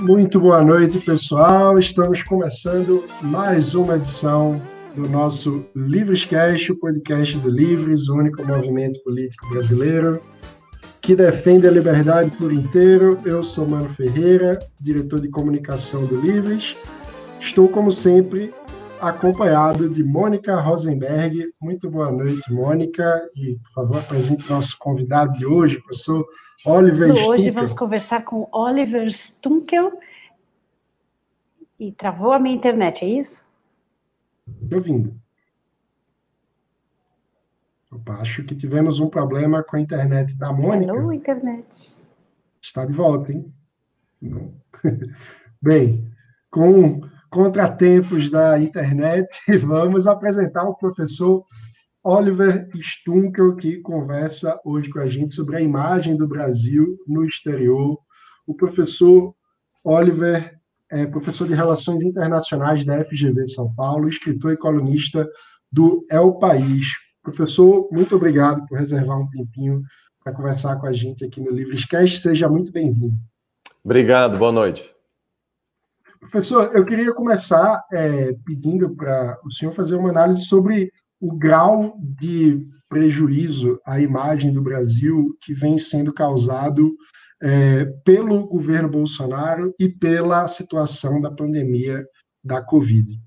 Muito boa noite, pessoal. Estamos começando mais uma edição do nosso Livrescast, o podcast do Livres, o único movimento político brasileiro que defende a liberdade por inteiro. Eu sou Mano Ferreira, diretor de comunicação do Livres. Estou, como sempre, acompanhado de Mônica Rosenberg. Muito boa noite, Mônica. E, por favor, apresente nosso convidado de hoje, professor Oliver Stunkel. Hoje vamos conversar com Oliver Stunkel. E travou a minha internet, é isso? Estou ouvindo. Opa, acho que tivemos um problema com a internet da Mônica. Alô, internet. Está de volta, hein? Bem, com contratempos da internet, vamos apresentar o professor Oliver Stunkel, que conversa hoje com a gente sobre a imagem do Brasil no exterior. O professor Oliver é professor de Relações Internacionais da FGV São Paulo, escritor e colunista do É o País. Professor, muito obrigado por reservar um tempinho para conversar com a gente aqui no Livrescast. Seja muito bem-vindo. Obrigado, boa noite. Professor, eu queria começar é, pedindo para o senhor fazer uma análise sobre o grau de prejuízo à imagem do Brasil que vem sendo causado é, pelo governo Bolsonaro e pela situação da pandemia da Covid.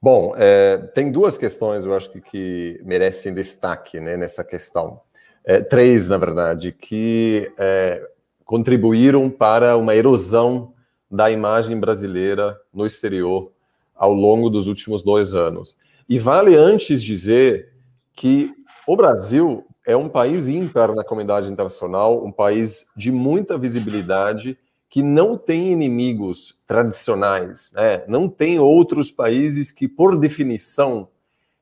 Bom, é, tem duas questões, eu acho que, que merecem destaque né, nessa questão. É, três, na verdade, que é, contribuíram para uma erosão da imagem brasileira no exterior ao longo dos últimos dois anos. E vale antes dizer que o Brasil é um país ímpar na comunidade internacional, um país de muita visibilidade, que não tem inimigos tradicionais, né? não tem outros países que, por definição,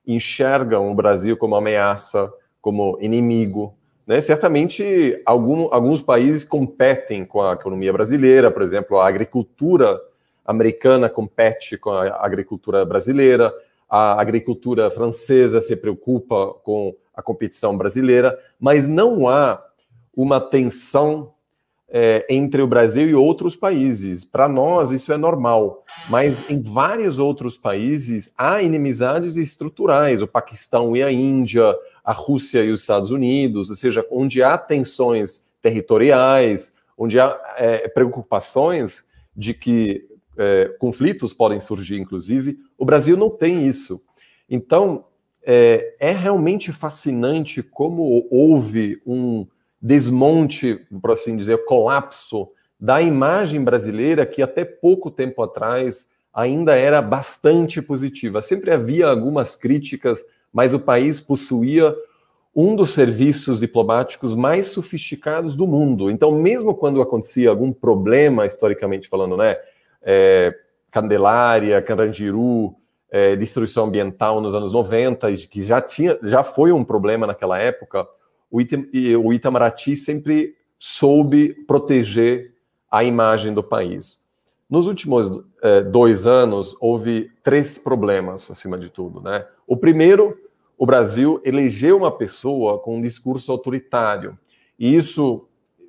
enxergam o Brasil como ameaça, como inimigo. Né? Certamente, algum, alguns países competem com a economia brasileira, por exemplo, a agricultura americana compete com a agricultura brasileira, a agricultura francesa se preocupa com a competição brasileira, mas não há uma tensão é, entre o Brasil e outros países. Para nós, isso é normal, mas em vários outros países há inimizades estruturais o Paquistão e a Índia a Rússia e os Estados Unidos, ou seja, onde há tensões territoriais, onde há é, preocupações de que é, conflitos podem surgir, inclusive, o Brasil não tem isso. Então, é, é realmente fascinante como houve um desmonte, por assim dizer, colapso da imagem brasileira que até pouco tempo atrás ainda era bastante positiva. Sempre havia algumas críticas mas o país possuía um dos serviços diplomáticos mais sofisticados do mundo. Então, mesmo quando acontecia algum problema, historicamente falando, né? É, Candelária, Carandiru, é, destruição ambiental nos anos 90, que já, tinha, já foi um problema naquela época, o, Itam, o Itamaraty sempre soube proteger a imagem do país. Nos últimos é, dois anos, houve três problemas, acima de tudo. Né? O primeiro o Brasil elegeu uma pessoa com um discurso autoritário. E isso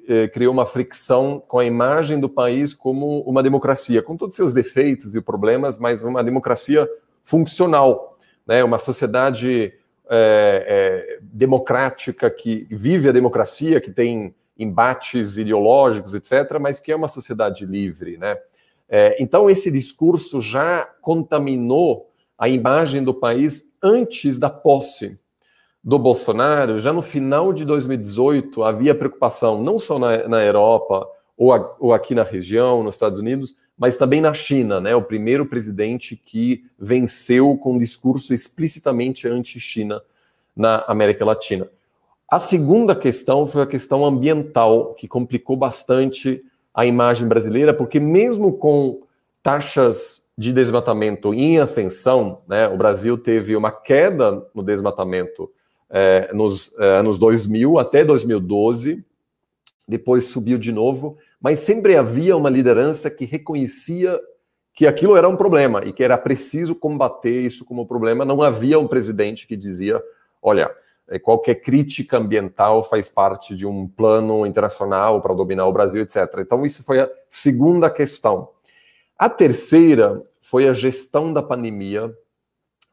eh, criou uma fricção com a imagem do país como uma democracia, com todos os seus defeitos e problemas, mas uma democracia funcional, né? uma sociedade eh, eh, democrática que vive a democracia, que tem embates ideológicos, etc., mas que é uma sociedade livre. Né? Eh, então, esse discurso já contaminou a imagem do país antes da posse do Bolsonaro, já no final de 2018 havia preocupação, não só na, na Europa ou, a, ou aqui na região, nos Estados Unidos, mas também na China, né? O primeiro presidente que venceu com um discurso explicitamente anti-China na América Latina. A segunda questão foi a questão ambiental, que complicou bastante a imagem brasileira, porque mesmo com taxas de desmatamento em ascensão, né? O Brasil teve uma queda no desmatamento é, nos é, anos 2000 até 2012, depois subiu de novo, mas sempre havia uma liderança que reconhecia que aquilo era um problema e que era preciso combater isso como problema. Não havia um presidente que dizia, olha, é, qualquer crítica ambiental faz parte de um plano internacional para dominar o Brasil, etc. Então, isso foi a segunda questão. A terceira foi a gestão da pandemia,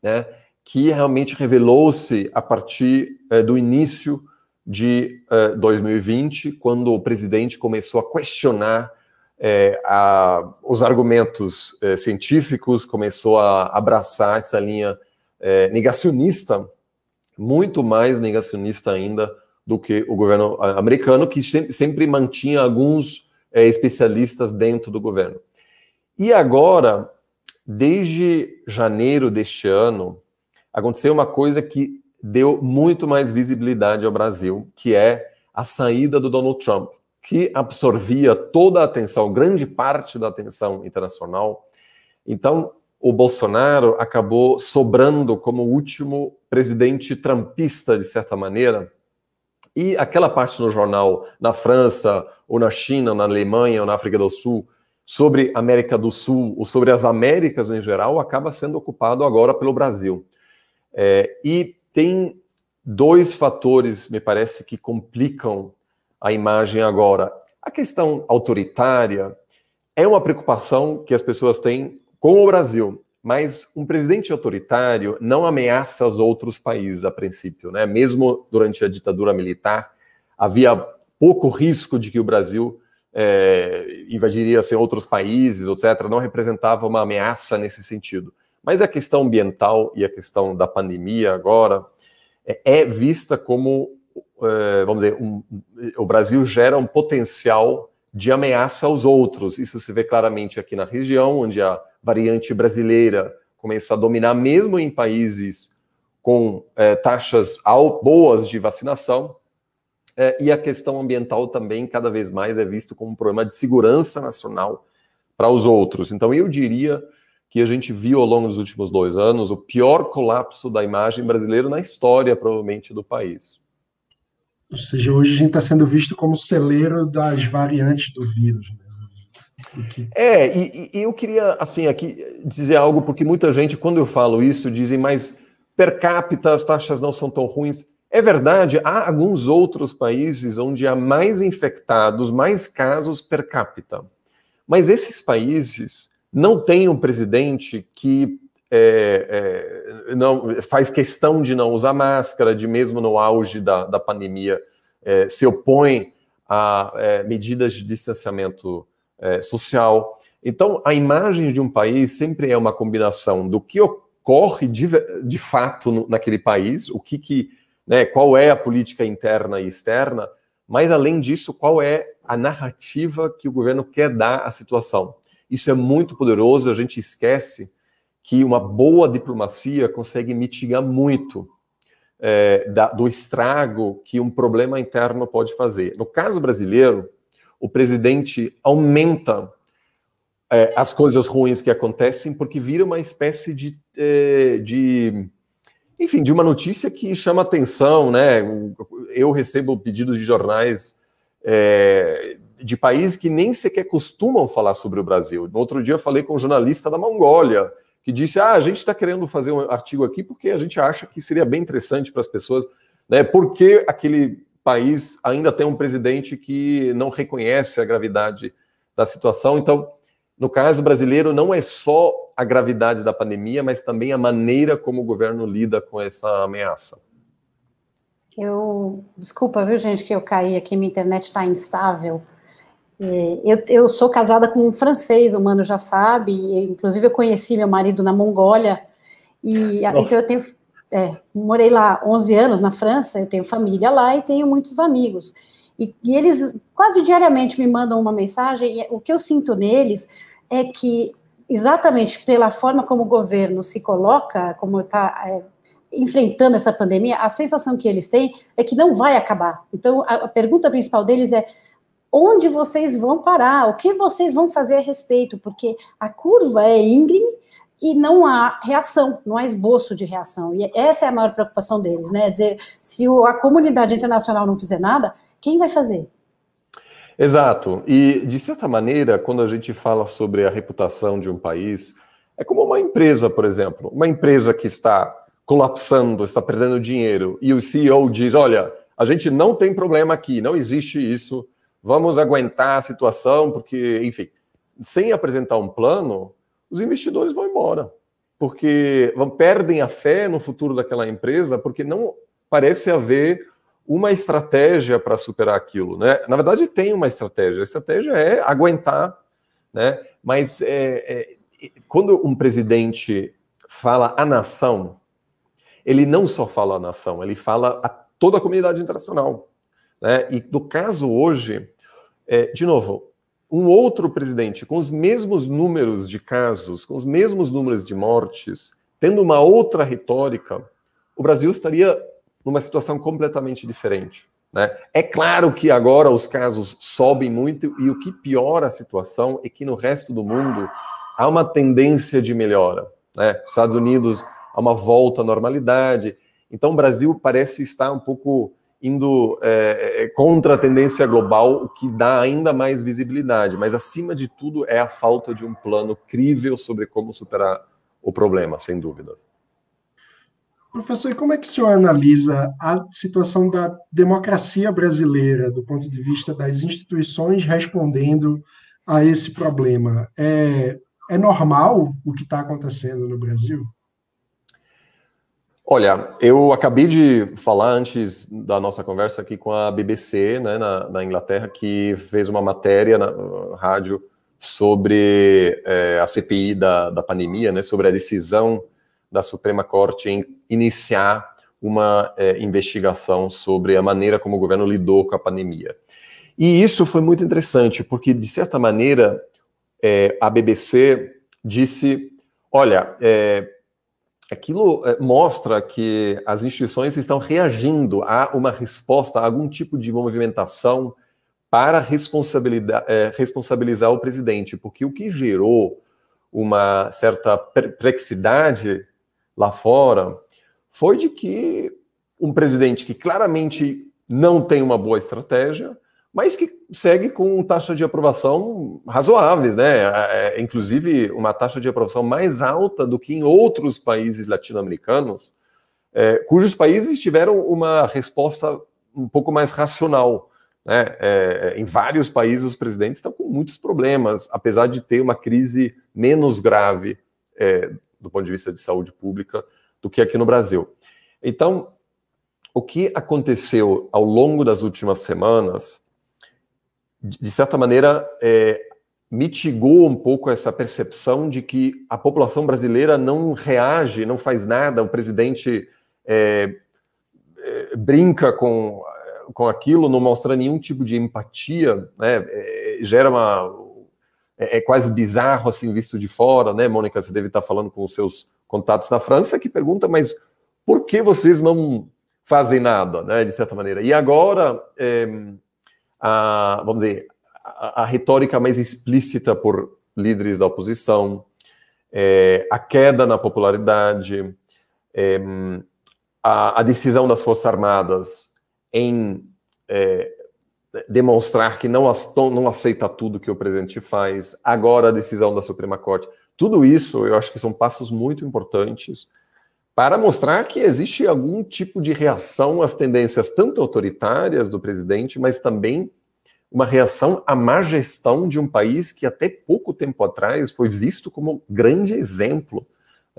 né, que realmente revelou-se a partir eh, do início de 2020, eh, quando o presidente começou a questionar eh, a, os argumentos científicos, começou a abraçar essa linha negacionista, muito mais negacionista ainda do que o governo americano, que sempre mantinha alguns especialistas dentro do governo. E agora, desde janeiro deste ano, aconteceu uma coisa que deu muito mais visibilidade ao Brasil, que é a saída do Donald Trump, que absorvia toda a atenção, grande parte da atenção internacional. Então, o Bolsonaro acabou sobrando como último presidente trumpista, de certa maneira. E aquela parte no jornal, na França, ou na China, ou na Alemanha, ou na África do Sul, sobre América do Sul ou sobre as Américas em geral acaba sendo ocupado agora pelo Brasil. É, e tem dois fatores, me parece, que complicam a imagem agora. A questão autoritária é uma preocupação que as pessoas têm com o Brasil, mas um presidente autoritário não ameaça os outros países a princípio, né? Mesmo durante a ditadura militar, havia pouco risco de que o Brasil é, invadiria assim, outros países, etc., não representava uma ameaça nesse sentido. Mas a questão ambiental e a questão da pandemia agora é, é, vista como, é, vamos dizer, um, o Brasil gera um potencial de ameaça aos outros. Isso se vê claramente aqui na região, onde a variante brasileira começa a dominar, mesmo em países com é, taxas boas de vacinação. É, e a questão ambiental também, cada vez mais, é visto como um problema de segurança nacional para os outros. Então, eu diria que a gente viu ao longo dos últimos dois anos o pior colapso da imagem brasileira na história, provavelmente, do país. Ou seja, hoje a gente está sendo visto como celeiro das variantes do vírus. Né? É, e, e, eu queria, assim, aqui dizer algo, porque muita gente, quando eu falo isso, dizem, mas per capita as taxas não são tão ruins. É verdade, há alguns outros países onde há mais infectados, mais casos per capita. Mas esses países não têm um presidente que é, é, não, faz questão de não usar máscara, de mesmo no auge da, da pandemia é, se opõe a é, medidas de distanciamento é, social. Então, a imagem de um país sempre é uma combinação do que ocorre de, de fato no, naquele país, o que, que né? Qual é a política interna e externa? Mas além disso, qual é a narrativa que o governo quer dar à situação? Isso é muito poderoso. A gente esquece que uma boa diplomacia consegue mitigar muito é, da, do estrago que um problema interno pode fazer. No caso brasileiro, o presidente aumenta é, as coisas ruins que acontecem porque vira uma espécie de, é, de enfim, de uma notícia que chama atenção, né? Eu recebo pedidos de jornais é, de países que nem sequer costumam falar sobre o Brasil. No outro dia falei com um jornalista da Mongólia que disse: ah, a gente está querendo fazer um artigo aqui porque a gente acha que seria bem interessante para as pessoas, né? Porque aquele país ainda tem um presidente que não reconhece a gravidade da situação. Então, no caso brasileiro, não é só a gravidade da pandemia, mas também a maneira como o governo lida com essa ameaça. Eu desculpa, viu, gente, que eu caí aqui, minha internet está instável. É, eu, eu, sou casada com um francês, o mano já sabe. Inclusive, eu conheci meu marido na Mongólia. E então eu tenho. É, morei lá 11 anos na França, eu tenho família lá e tenho muitos amigos. E, e eles quase diariamente me mandam uma mensagem. E o que eu sinto neles é que, exatamente pela forma como o governo se coloca, como está é, enfrentando essa pandemia, a sensação que eles têm é que não vai acabar. Então, a, a pergunta principal deles é onde vocês vão parar, o que vocês vão fazer a respeito, porque a curva é íngreme e não há reação, não há esboço de reação. E essa é a maior preocupação deles, né? É dizer, se a comunidade internacional não fizer nada, quem vai fazer? Exato. E, de certa maneira, quando a gente fala sobre a reputação de um país, é como uma empresa, por exemplo. Uma empresa que está colapsando, está perdendo dinheiro, e o CEO diz: olha, a gente não tem problema aqui, não existe isso, vamos aguentar a situação, porque, enfim, sem apresentar um plano, os investidores vão embora, porque perdem a fé no futuro daquela empresa, porque não parece haver uma estratégia para superar aquilo, né? Na verdade, tem uma estratégia. A estratégia é aguentar, né? Mas é, é, quando um presidente fala a nação, ele não só fala a nação, ele fala a toda a comunidade internacional, né? E no caso hoje, é, de novo, um outro presidente com os mesmos números de casos, com os mesmos números de mortes, tendo uma outra retórica, o Brasil estaria numa situação completamente diferente. Né? É claro que agora os casos sobem muito e o que piora a situação é que no resto do mundo há uma tendência de melhora. Né? Estados Unidos há uma volta à normalidade. Então o Brasil parece estar um pouco indo é, é contra a tendência global, o que dá ainda mais visibilidade. Mas acima de tudo é a falta de um plano crível sobre como superar o problema, sem dúvidas. Professor, e como é que o senhor analisa a situação da democracia brasileira do ponto de vista das instituições respondendo a esse problema? É, é normal o que está acontecendo no Brasil? Olha, eu acabei de falar antes da nossa conversa aqui com a BBC, né, na, na Inglaterra, que fez uma matéria na rádio sobre é, a CPI da, da pandemia, né, sobre a decisão da Suprema Corte em iniciar uma é, investigação sobre a maneira como o governo lidou com a pandemia. E isso foi muito interessante, porque, de certa maneira, é, a BBC disse: olha, é, aquilo mostra que as instituições estão reagindo a uma resposta, a algum tipo de movimentação para responsabilizar o presidente, porque o que gerou uma certa perplexidade lá fora foi de que um presidente que claramente não tem uma boa estratégia, mas que segue com taxa de aprovação razoáveis, né? É, é, inclusive, uma taxa de aprovação mais alta do que em outros países latino-americanos, é, cujos países tiveram uma resposta um pouco mais racional. Né? É, é em vários países, os presidentes estão com muitos problemas, apesar de ter uma crise menos grave é, do ponto de vista de saúde pública do que aqui no Brasil. Então, o que aconteceu ao longo das últimas semanas, de certa maneira, é, mitigou um pouco essa percepção de que a população brasileira não reage, não faz nada, o presidente é, é, brinca com, com aquilo, não mostra nenhum tipo de empatia, né? É, gera uma, é, é quase bizarro assim visto de fora, né, Mônica? Você deve estar falando com os seus contatos na França que pergunta, mas por que vocês não fazem nada, né, de certa maneira? E agora, é, a, vamos dizer, a, a, retórica mais explícita por líderes da oposição, é, a queda na popularidade, eh, a, a decisão das Forças Armadas em é, demonstrar que não, não aceita tudo que o presidente faz, agora a decisão da Suprema Corte. Tudo isso eu acho que são passos muito importantes para mostrar que existe algum tipo de reação às tendências tanto autoritárias do presidente, mas também uma reação à má gestão de um país que até pouco tempo atrás foi visto como um grande exemplo.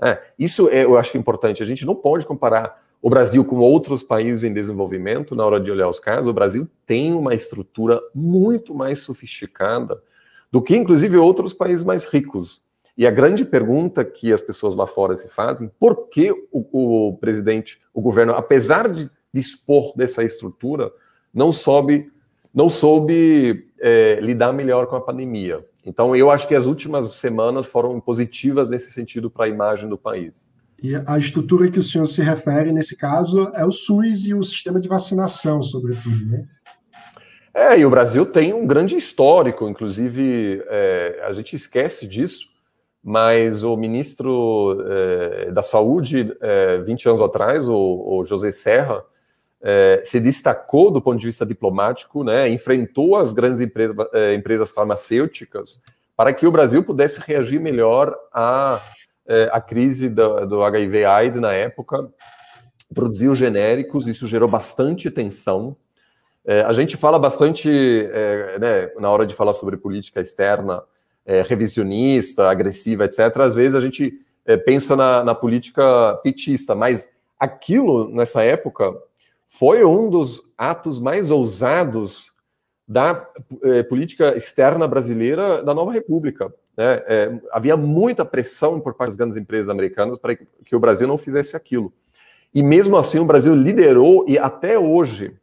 É, isso é, eu acho importante. A gente não pode comparar o Brasil, como outros países em desenvolvimento, na hora de olhar os casos, o Brasil tem uma estrutura muito mais sofisticada do que, inclusive, outros países mais ricos. E a grande pergunta que as pessoas lá fora se fazem, por que o, o presidente, o governo, apesar de dispor dessa estrutura, não soube, não soube é, lidar melhor com a pandemia? Então, eu acho que as últimas semanas foram positivas nesse sentido para a imagem do país. E a estrutura que o senhor se refere, nesse caso, é o SUS e o sistema de vacinação, sobretudo, né? É, e o Brasil tem um grande histórico, inclusive é, a gente esquece disso, mas o ministro é, da Saúde, é, 20 anos atrás, o, o José Serra, é, se destacou do ponto de vista diplomático, né, enfrentou as grandes empresa, é, empresas farmacêuticas para que o Brasil pudesse reagir melhor a é, a crise do, do HIV/AIDS na época produziu genéricos, isso gerou bastante tensão. É, a gente fala bastante, é, né, na hora de falar sobre política externa, é, revisionista, agressiva, etc., às vezes a gente é, pensa na, na política petista, mas aquilo, nessa época, foi um dos atos mais ousados da é, política externa brasileira da nova república. Né? É, havia muita pressão por parte das grandes empresas americanas para que o Brasil não fizesse aquilo. E mesmo assim, o Brasil liderou, e até hoje,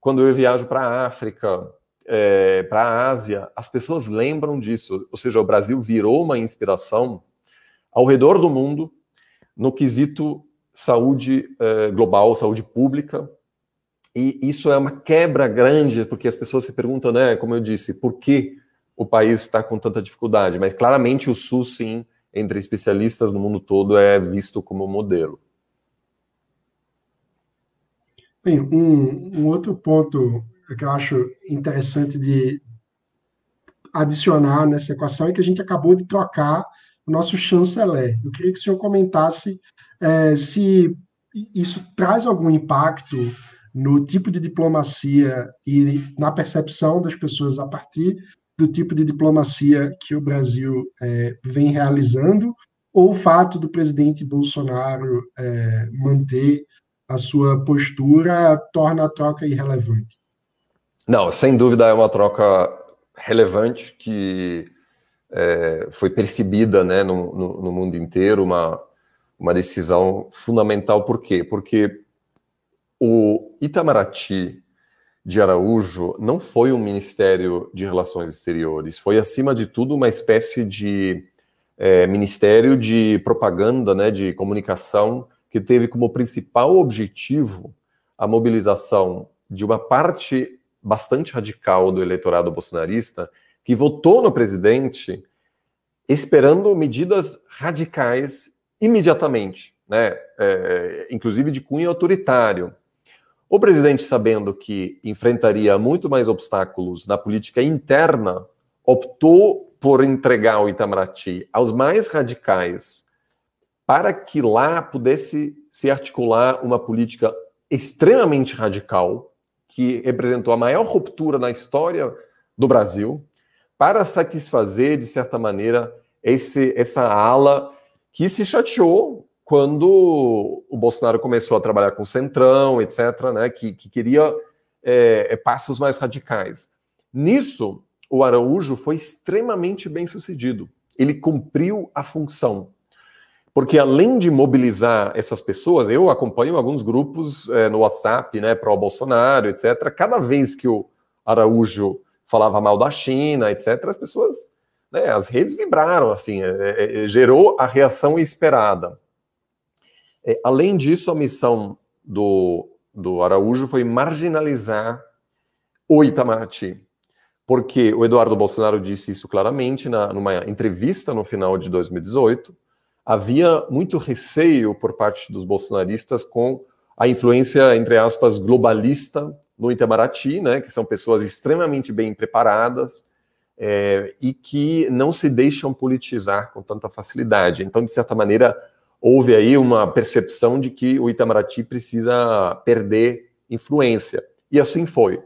quando eu viajo para a África, é, para a Ásia, as pessoas lembram disso. Ou seja, o Brasil virou uma inspiração ao redor do mundo no quesito saúde é, global, saúde pública. E isso é uma quebra grande, porque as pessoas se perguntam, né, como eu disse, por que o país está com tanta dificuldade, mas claramente o SUS, sim, entre especialistas no mundo todo, é visto como modelo. Bem, um, um outro ponto que eu acho interessante de adicionar nessa equação é que a gente acabou de trocar o nosso chanceler. Eu queria que o senhor comentasse é, se isso traz algum impacto no tipo de diplomacia e na percepção das pessoas a partir do tipo de diplomacia que o Brasil é, vem realizando, ou o fato do presidente Bolsonaro é, manter a sua postura torna a troca irrelevante? Não, sem dúvida é uma troca relevante que é, foi percebida né, no, no, no, mundo inteiro, uma, uma decisão fundamental. Por quê? Porque o Itamaraty de Araújo não foi um ministério de relações exteriores, foi acima de tudo uma espécie de é, ministério de propaganda, né, de comunicação, que teve como principal objetivo a mobilização de uma parte bastante radical do eleitorado bolsonarista que votou no presidente esperando medidas radicais imediatamente, né? É, inclusive de cunho autoritário. O presidente, sabendo que enfrentaria muito mais obstáculos na política interna, optou por entregar o Itamaraty aos mais radicais para que lá pudesse se articular uma política extremamente radical, que representou a maior ruptura na história do Brasil, para satisfazer, de certa maneira, esse, essa ala que se chateou quando o Bolsonaro começou a trabalhar com o Centrão, etc., né, que, que queria é, é, passos mais radicais. Nisso, o Araújo foi extremamente bem sucedido. Ele cumpriu a função. Porque além de mobilizar essas pessoas, eu acompanho alguns grupos é, no WhatsApp, né, o bolsonaro etc. Cada vez que o Araújo falava mal da China, etc., as pessoas, né, as redes vibraram, assim, é, é, gerou a reação esperada. É, além disso, a missão do, do Araújo foi marginalizar o Itamaraty. Porque o Eduardo Bolsonaro disse isso claramente na, numa entrevista no final de 2018. Havia muito receio por parte dos bolsonaristas com a influência, entre aspas, globalista no Itamaraty, né, que são pessoas extremamente bem preparadas é, e que não se deixam politizar com tanta facilidade. Então, de certa maneira, houve aí uma percepção de que o Itamaraty precisa perder influência. E assim foi.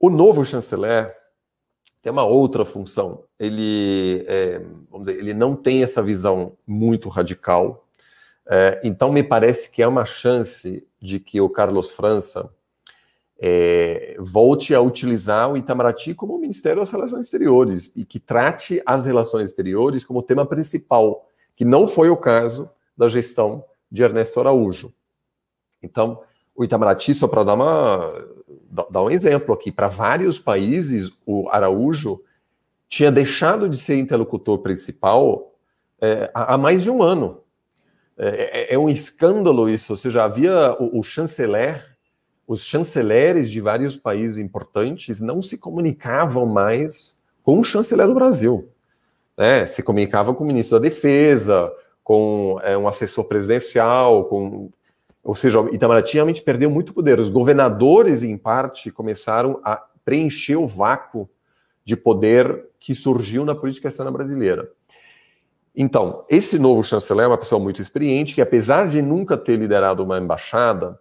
O novo chanceler tem uma outra função. Ele, é, dizer, ele não tem essa visão muito radical. É, então, me parece que é uma chance de que o Carlos França é, volte a utilizar o Itamaraty como Ministério das Relações Exteriores e que trate as relações exteriores como tema principal que não foi o caso da gestão de Ernesto Araújo. Então, o Itamaraty, só para dar, dar um exemplo aqui, para vários países, o Araújo tinha deixado de ser interlocutor principal é, há mais de um ano. É é, é, é, um escândalo isso, ou seja, havia o, o chanceler, os chanceleres de vários países importantes não se comunicavam mais com o chanceler do Brasil né, se comunicava com o ministro da Defesa, com é, um assessor presidencial, com ou seja, Itamaraty realmente perdeu muito poder. Os governadores, em parte, começaram a preencher o vácuo de poder que surgiu na política externa brasileira. Então, esse novo chanceler é uma pessoa muito experiente, que apesar de nunca ter liderado uma embaixada,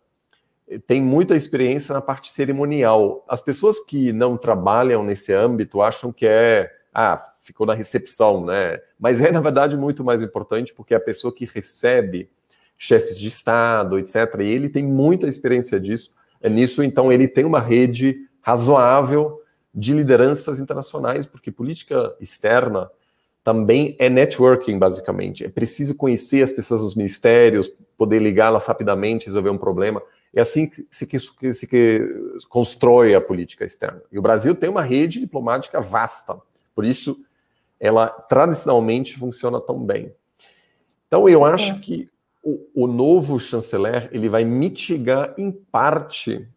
tem muita experiência na parte cerimonial. As pessoas que não trabalham nesse âmbito acham que é, ah, ficou na recepção, né? Mas é, na verdade, muito mais importante porque é a pessoa que recebe chefes de Estado, etc., e ele tem muita experiência disso, é nisso, então ele tem uma rede razoável de lideranças internacionais, porque política externa também é networking, basicamente. É preciso conhecer as pessoas dos ministérios, poder ligá-las rapidamente, resolver um problema. É assim que se, que se que constrói a política externa. E o Brasil tem uma rede diplomática vasta. Por isso, ela tradicionalmente funciona tão bem. Então eu acho que o, o, novo chanceler ele vai mitigar em parte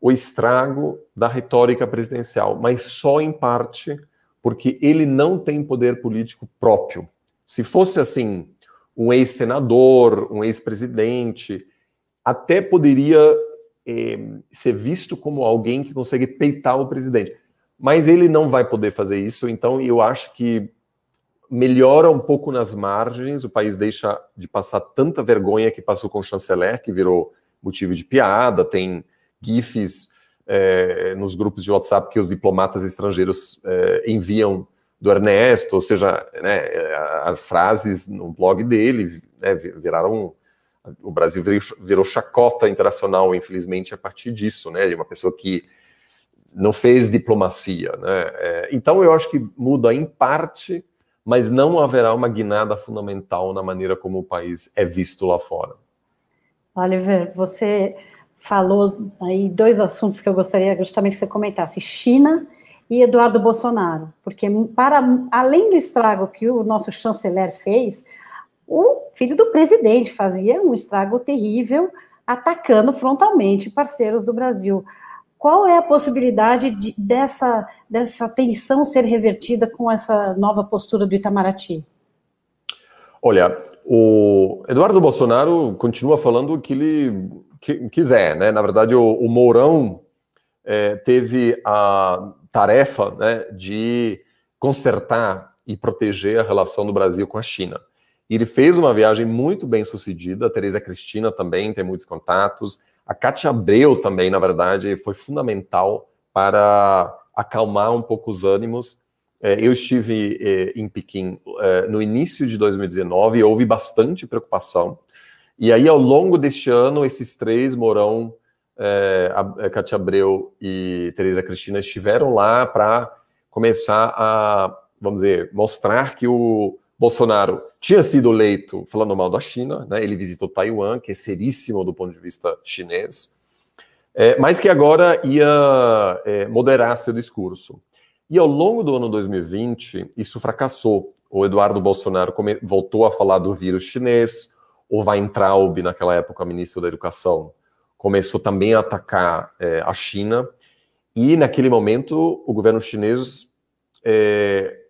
o estrago da retórica presidencial, mas só em parte, porque ele não tem poder político próprio. Se fosse assim, um ex-senador, um ex-presidente, até poderia eh, ser visto como alguém que consegue peitar o presidente. Mas ele não vai poder fazer isso, então eu acho que melhora um pouco nas margens, o país deixa de passar tanta vergonha que passou com o chanceler, que virou motivo de piada, tem gifs é, nos grupos de WhatsApp que os diplomatas estrangeiros é, enviam do Ernesto, ou seja, né, as frases no blog dele né, viraram. O Brasil virou, chacota internacional, infelizmente, a partir disso, né? De uma pessoa que não fez diplomacia. Né? É, então, eu acho que muda em parte, mas não haverá uma guinada fundamental na maneira como o país é visto lá fora. Oliver, você falou aí dois assuntos que eu gostaria justamente que você comentasse: China e Eduardo Bolsonaro, porque para além do estrago que o nosso chanceler fez, o filho do presidente fazia um estrago terrível atacando frontalmente parceiros do Brasil. Qual é a possibilidade de, dessa, dessa tensão ser revertida com essa nova postura do Itamaraty? Olha, o Eduardo Bolsonaro continua falando o que ele quiser, né? Na verdade, o, o Mourão é, teve a tarefa né, de consertar e proteger a relação do Brasil com a China. E ele fez uma viagem muito bem sucedida, a Tereza Cristina também tem muitos contatos, a Cátia Abreu também, na verdade, foi fundamental para acalmar um pouco os ânimos. É, eu estive é, em Pequim é, no início de 2019 e houve bastante preocupação. E aí, ao longo deste ano, esses três, Morão, Cátia Abreu e Tereza Cristina, estiveram lá para começar a, vamos dizer, mostrar que o, Bolsonaro tinha sido eleito falando mal da China, né? ele visitou Taiwan, que é seríssimo do ponto de vista chinês, é, mas que agora ia é, moderar seu discurso. E ao longo do ano 2020, isso fracassou. O Eduardo Bolsonaro voltou a falar do vírus chinês, o Weintraub, naquela época ministro da Educação, começou também a atacar é, a China. E naquele momento, o governo chinês é,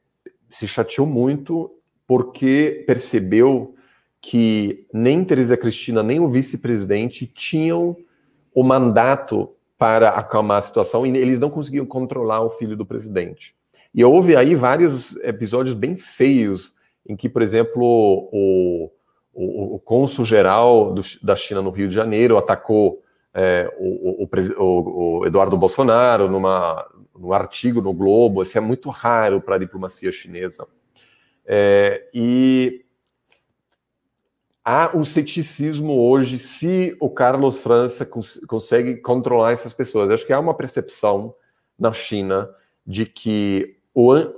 se chateou muito porque percebeu que nem Teresa Cristina nem o vice-presidente tinham o mandato para acalmar a situação e eles não conseguiam controlar o filho do presidente. E houve aí vários episódios bem feios em que, por exemplo, o, o, o cônsul geral do, da China no Rio de Janeiro atacou é, o, o, Eduardo Bolsonaro numa, num artigo no Globo. Isso é muito raro para a diplomacia chinesa. É, e há um ceticismo hoje se o Carlos França cons consegue controlar essas pessoas. Acho que há uma percepção na China de que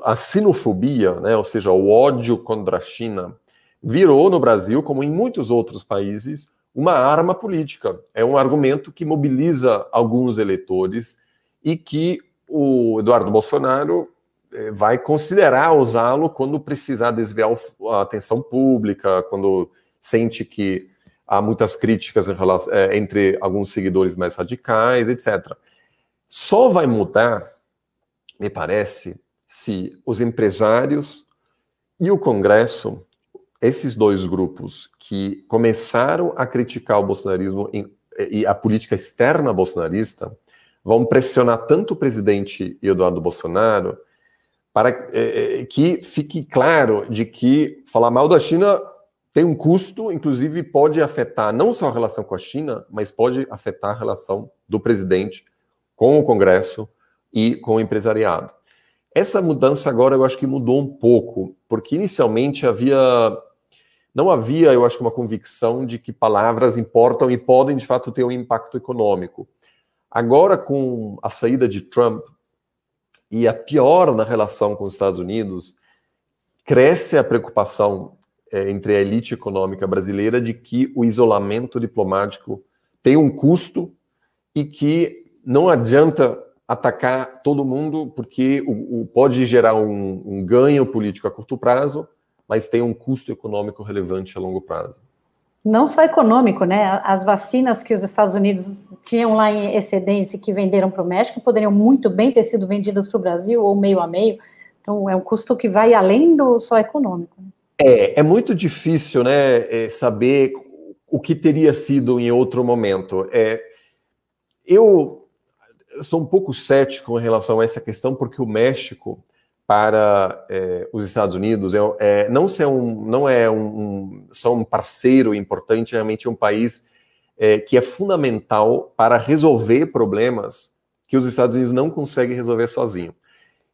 a sinofobia, né, ou seja, o ódio contra a China, virou no Brasil, como em muitos outros países, uma arma política. É um argumento que mobiliza alguns eleitores e que o Eduardo Bolsonaro é, vai considerar usá-lo quando precisar desviar a atenção pública, quando sente que há muitas críticas relação, é, entre alguns seguidores mais radicais, etc. Só vai mudar, me parece, se os empresários e o Congresso, esses dois grupos que começaram a criticar o bolsonarismo em, e a política externa bolsonarista, vão pressionar tanto o presidente Eduardo Bolsonaro para é, é, que fique claro de que falar mal da China tem um custo, inclusive pode afetar não só a relação com a China, mas pode afetar a relação do presidente com o Congresso e com o empresariado. Essa mudança agora eu acho que mudou um pouco, porque inicialmente havia não havia, eu acho uma convicção de que palavras importam e podem de fato ter um impacto econômico. Agora com a saída de Trump, e a piora na relação com os Estados Unidos, cresce a preocupação é, entre a elite econômica brasileira de que o isolamento diplomático tem um custo e que não adianta atacar todo mundo, porque o, o pode gerar um, um ganho político a curto prazo, mas tem um custo econômico relevante a longo prazo não só econômico, né? As vacinas que os Estados Unidos tinham lá em excedência que venderam para o México poderiam muito bem ter sido vendidas para o Brasil ou meio a meio. Então é um custo que vai além do só econômico. Né? É, é muito difícil, né, é, saber o que teria sido em outro momento. É, eu sou um pouco cético em relação a essa questão porque o México para é, os Estados Unidos é, é, não, ser um, não é um, um, só um parceiro importante, é realmente é um país é, que é fundamental para resolver problemas que os Estados Unidos não conseguem resolver sozinho.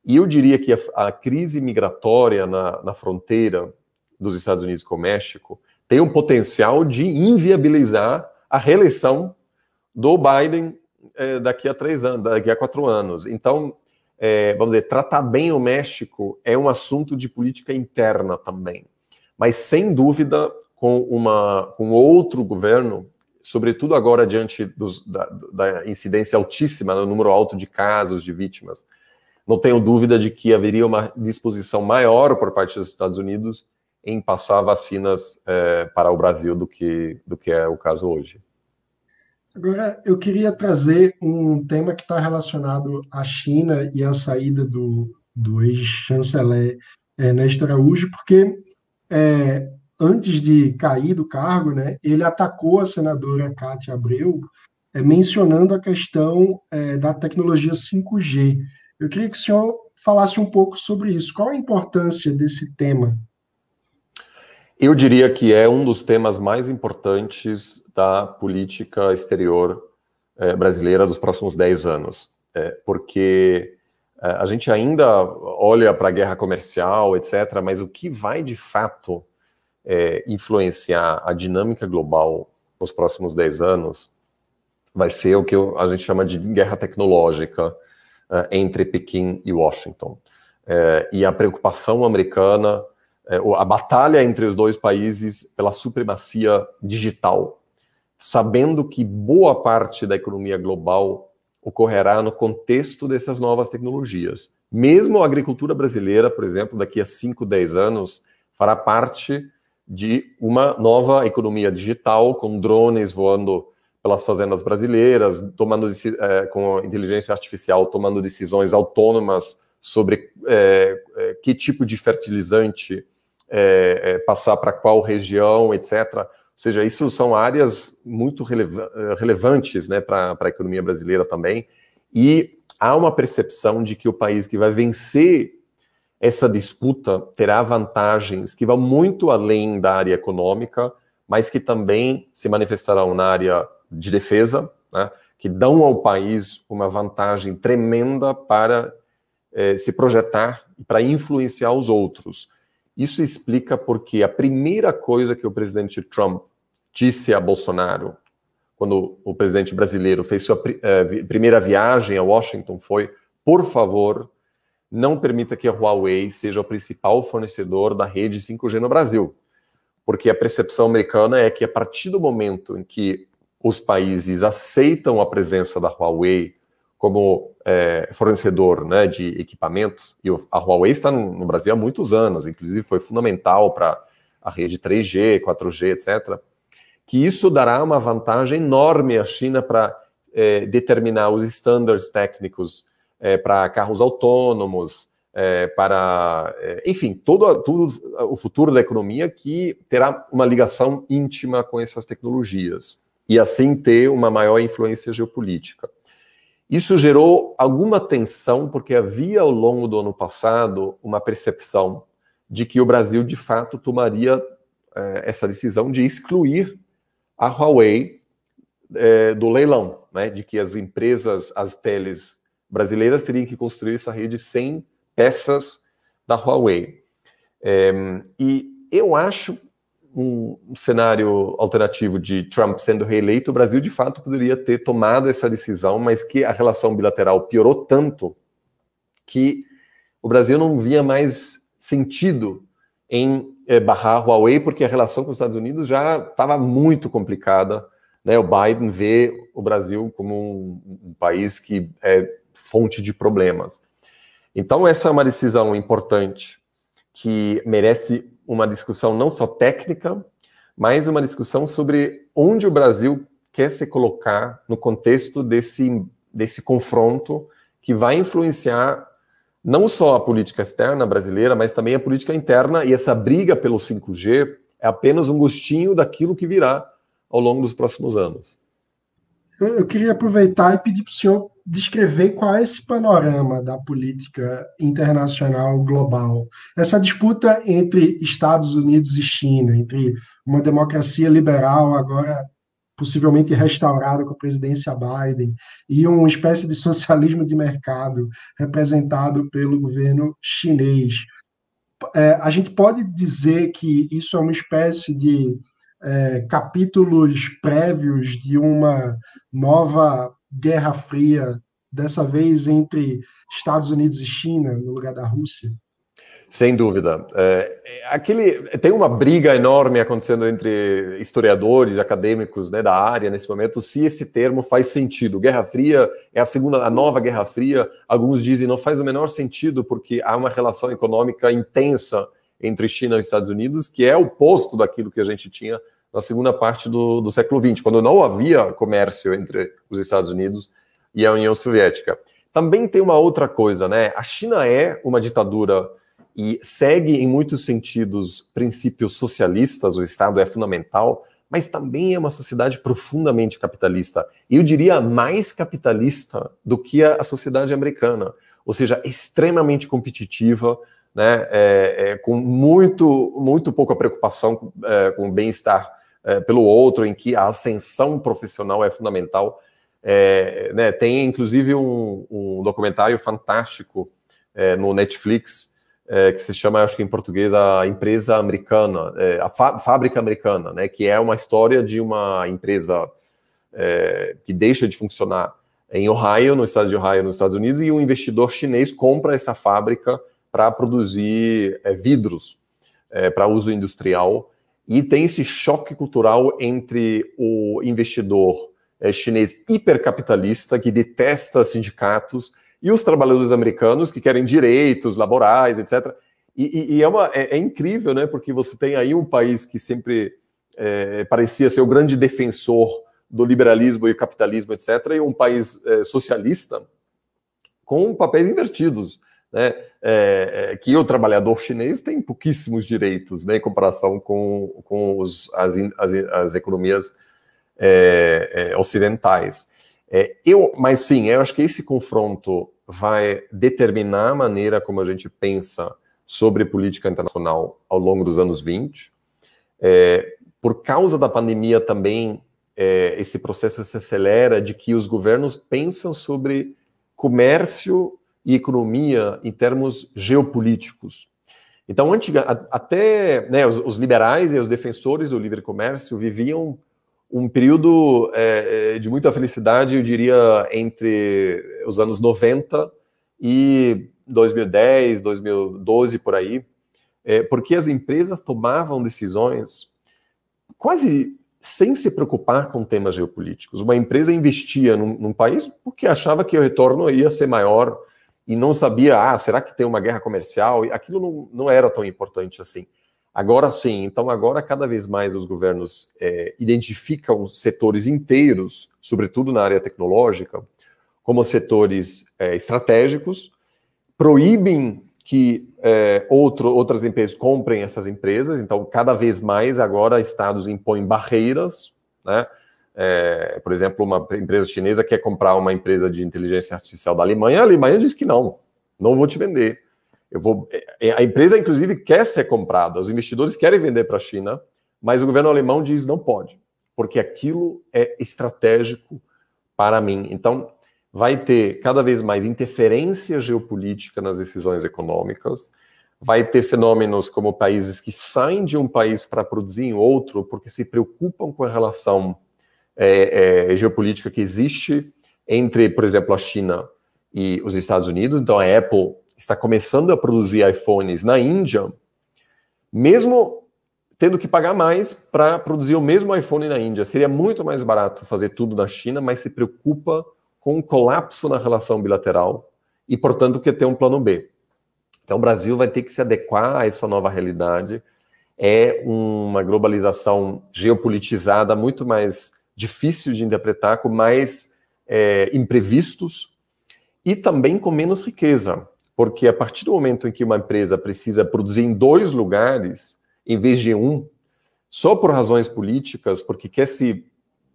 E eu diria que a, a crise migratória na, na fronteira dos Estados Unidos com o México tem um potencial de inviabilizar a reeleição do Biden é, daqui a três anos, daqui a quatro anos. Então, é, vamos dizer, tratar bem o México é um assunto de política interna também. Mas, sem dúvida, com, uma, com outro governo, sobretudo agora diante dos, da, da, incidência altíssima, no né, número alto de casos, de vítimas, não tenho dúvida de que haveria uma disposição maior por parte dos Estados Unidos em passar vacinas é, para o Brasil do que, do que é o caso hoje. Agora, eu queria trazer um tema que está relacionado à China e à saída do, do ex-chanceler Ernesto Araújo, porque é, antes de cair do cargo, né, ele atacou a senadora Cátia Abreu, é, mencionando a questão é, da tecnologia 5G. Eu queria que o senhor falasse um pouco sobre isso. Qual a importância desse tema? Eu diria que é um dos temas mais importantes da política exterior eh, brasileira dos próximos 10 anos. É, porque eh, a gente ainda olha para a guerra comercial, etc., mas o que vai de fato é, influenciar a dinâmica global nos próximos 10 anos vai ser o que a gente chama de guerra tecnológica eh, entre Pequim e Washington. É, e a preocupação americana a batalha entre os dois países pela supremacia digital sabendo que boa parte da economia global ocorrerá no contexto dessas novas tecnologias. Mesmo a agricultura brasileira, por exemplo, daqui a 5, 10 anos, fará parte de uma nova economia digital, com drones voando pelas fazendas brasileiras, tomando é, com inteligência artificial, tomando decisões autônomas sobre é, que tipo de fertilizante é, passar para qual região, etc seja, isso são áreas muito releva eh, relevantes né, para a economia brasileira também. E há uma percepção de que o país que vai vencer essa disputa terá vantagens que vão muito além da área econômica, mas que também se manifestarão na área de defesa, né, que dão ao país uma vantagem tremenda para eh, se projetar e para influenciar os outros. Isso explica porque a primeira coisa que o presidente Trump disse a Bolsonaro quando o presidente brasileiro fez sua eh, primeira viagem a Washington foi: por favor, não permita que a Huawei seja o principal fornecedor da rede 5G no Brasil. Porque a percepção americana é que a partir do momento em que os países aceitam a presença da Huawei como é, fornecedor né, de equipamentos, e a Huawei está no Brasil há muitos anos, inclusive foi fundamental para a rede 3G, 4G, etc que isso dará uma vantagem enorme à China para é, determinar os estándares técnicos é, para carros autônomos, é, para, enfim, todo, todo o futuro da economia que terá uma ligação íntima com essas tecnologias e assim ter uma maior influência geopolítica. Isso gerou alguma tensão, porque havia ao longo do ano passado uma percepção de que o Brasil de fato tomaria eh, essa decisão de excluir a Huawei é, do leilão, né, de que as empresas, as teles brasileiras teriam que construir essa rede sem peças da Huawei. É, e eu acho um, cenário alternativo de Trump sendo reeleito, o Brasil de fato poderia ter tomado essa decisão, mas que a relação bilateral piorou tanto que o Brasil não via mais sentido em é, barrar a Huawei, porque a relação com os Estados Unidos já estava muito complicada. Né? O Biden vê o Brasil como um, um país que é fonte de problemas. Então, essa é uma decisão importante que merece uma discussão não só técnica, mas uma discussão sobre onde o Brasil quer se colocar no contexto desse, desse confronto que vai influenciar não só a política externa brasileira, mas também a política interna e essa briga pelo 5G é apenas um gostinho daquilo que virá ao longo dos próximos anos. Eu queria aproveitar e pedir para o senhor descrever qual é esse panorama da política internacional global. Essa disputa entre Estados Unidos e China, entre uma democracia liberal agora possivelmente restaurada com a presidência Biden, e uma espécie de socialismo de mercado representado pelo governo chinês. É, a gente pode dizer que isso é uma espécie de é, capítulos prévios de uma nova Guerra Fria, dessa vez entre Estados Unidos e China, no lugar da Rússia? Sem dúvida. É, é, aquele, tem uma briga enorme acontecendo entre historiadores, acadêmicos né, da área nesse momento, se esse termo faz sentido. Guerra Fria é a segunda, a nova Guerra Fria. Alguns dizem não faz o menor sentido porque há uma relação econômica intensa entre China e Estados Unidos, que é o oposto daquilo que a gente tinha na segunda parte do, do século XX, quando não havia comércio entre os Estados Unidos e a União Soviética. Também tem uma outra coisa, né? A China é uma ditadura e segue, em muitos sentidos, princípios socialistas, o Estado é fundamental, mas também é uma sociedade profundamente capitalista. E eu diria mais capitalista do que a, sociedade americana, ou seja, extremamente competitiva, né, é, é, com muito, muito pouca preocupação é, com o bem-estar é, pelo outro, em que a ascensão profissional é fundamental. É, né, tem inclusive um, um documentário fantástico é, no Netflix é, que se chama, acho que em português, a empresa americana, é, a fábrica americana, né, que é uma história de uma empresa é, que deixa de funcionar em Ohio, no estado de Ohio, nos Estados Unidos, e um investidor chinês compra essa fábrica para produzir é, vidros é, para uso industrial. E tem esse choque cultural entre o investidor é, chinês hipercapitalista, que detesta sindicatos, e os trabalhadores americanos que querem direitos laborais, etc. E, e, e é, uma, é, é, incrível, né? Porque você tem aí um país que sempre é, parecia ser o grande defensor do liberalismo e capitalismo, etc., e um país é, socialista com papéis invertidos. Né, é, é, que o trabalhador chinês tem pouquíssimos direitos né, em comparação com, com os, as, as, as economias é, é, ocidentais. É, eu, mas sim, eu acho que esse confronto vai determinar a maneira como a gente pensa sobre política internacional ao longo dos anos 20. É, por causa da pandemia também, é, esse processo se acelera de que os governos pensam sobre comércio e economia em termos geopolíticos. Então, antiga, até né, os, os liberais e os defensores do livre comércio viviam um período é, é, de muita felicidade, eu diria, entre os anos 90 e 2010, 2012 por aí, é, porque as empresas tomavam decisões quase sem se preocupar com temas geopolíticos. Uma empresa investia num, num país porque achava que o retorno ia ser maior e não sabia, ah, será que tem uma guerra comercial? Aquilo não, não era tão importante assim. Agora sim, então agora cada vez mais os governos é, identificam setores inteiros, sobretudo na área tecnológica, como setores é, estratégicos, proíbem que é, outro, outras empresas comprem essas empresas, então cada vez mais agora estados impõem barreiras, né? É, por exemplo, uma empresa chinesa quer comprar uma empresa de inteligência artificial da Alemanha, a Alemanha diz que não, não vou te vender. Eu vou, é, é, a empresa, inclusive, quer ser comprada, os investidores querem vender para a China, mas o governo alemão diz não pode, porque aquilo é estratégico para mim. Então, vai ter cada vez mais interferência geopolítica nas decisões econômicas, vai ter fenômenos como países que saem de um país para produzir em outro, porque se preocupam com a relação é, é, geopolítica que existe entre, por exemplo, a China e os Estados Unidos. Então, a Apple está começando a produzir iPhones na Índia, mesmo tendo que pagar mais para produzir o mesmo iPhone na Índia. Seria muito mais barato fazer tudo na China, mas se preocupa com o colapso na relação bilateral e, portanto, quer ter um plano B. Então, o Brasil vai ter que se adequar a essa nova realidade. É uma globalização geopolitizada muito mais difícil de interpretar, com mais é, imprevistos e também com menos riqueza. Porque a partir do momento em que uma empresa precisa produzir em dois lugares, em vez de um, só por razões políticas, porque quer se,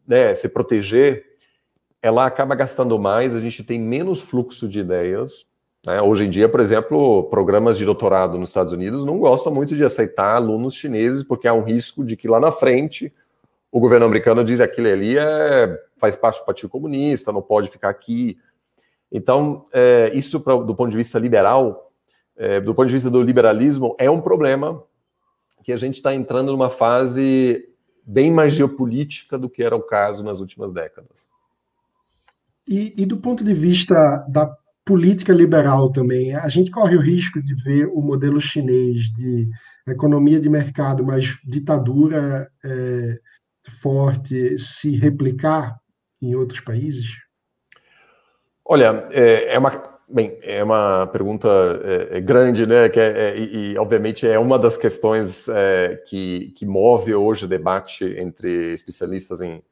né, se proteger, ela acaba gastando mais, a gente tem menos fluxo de ideias. Né? Hoje em dia, por exemplo, programas de doutorado nos Estados Unidos não gostam muito de aceitar alunos chineses, porque há um risco de que lá na frente o governo americano diz que aquilo ali é, faz parte do Partido Comunista, não pode ficar aqui. Então, é, isso, pra, do ponto de vista liberal, é, do ponto de vista do liberalismo, é um problema que a gente está entrando numa fase bem mais geopolítica do que era o caso nas últimas décadas. E, e do ponto de vista da política liberal também, a gente corre o risco de ver o modelo chinês de economia de mercado, mas ditadura é, forte, se replicar em outros países? Olha, é, é uma Bem, é uma pergunta é, é grande, né? Que é, é, e, obviamente, é uma das questões é, que, que move hoje o debate entre especialistas em,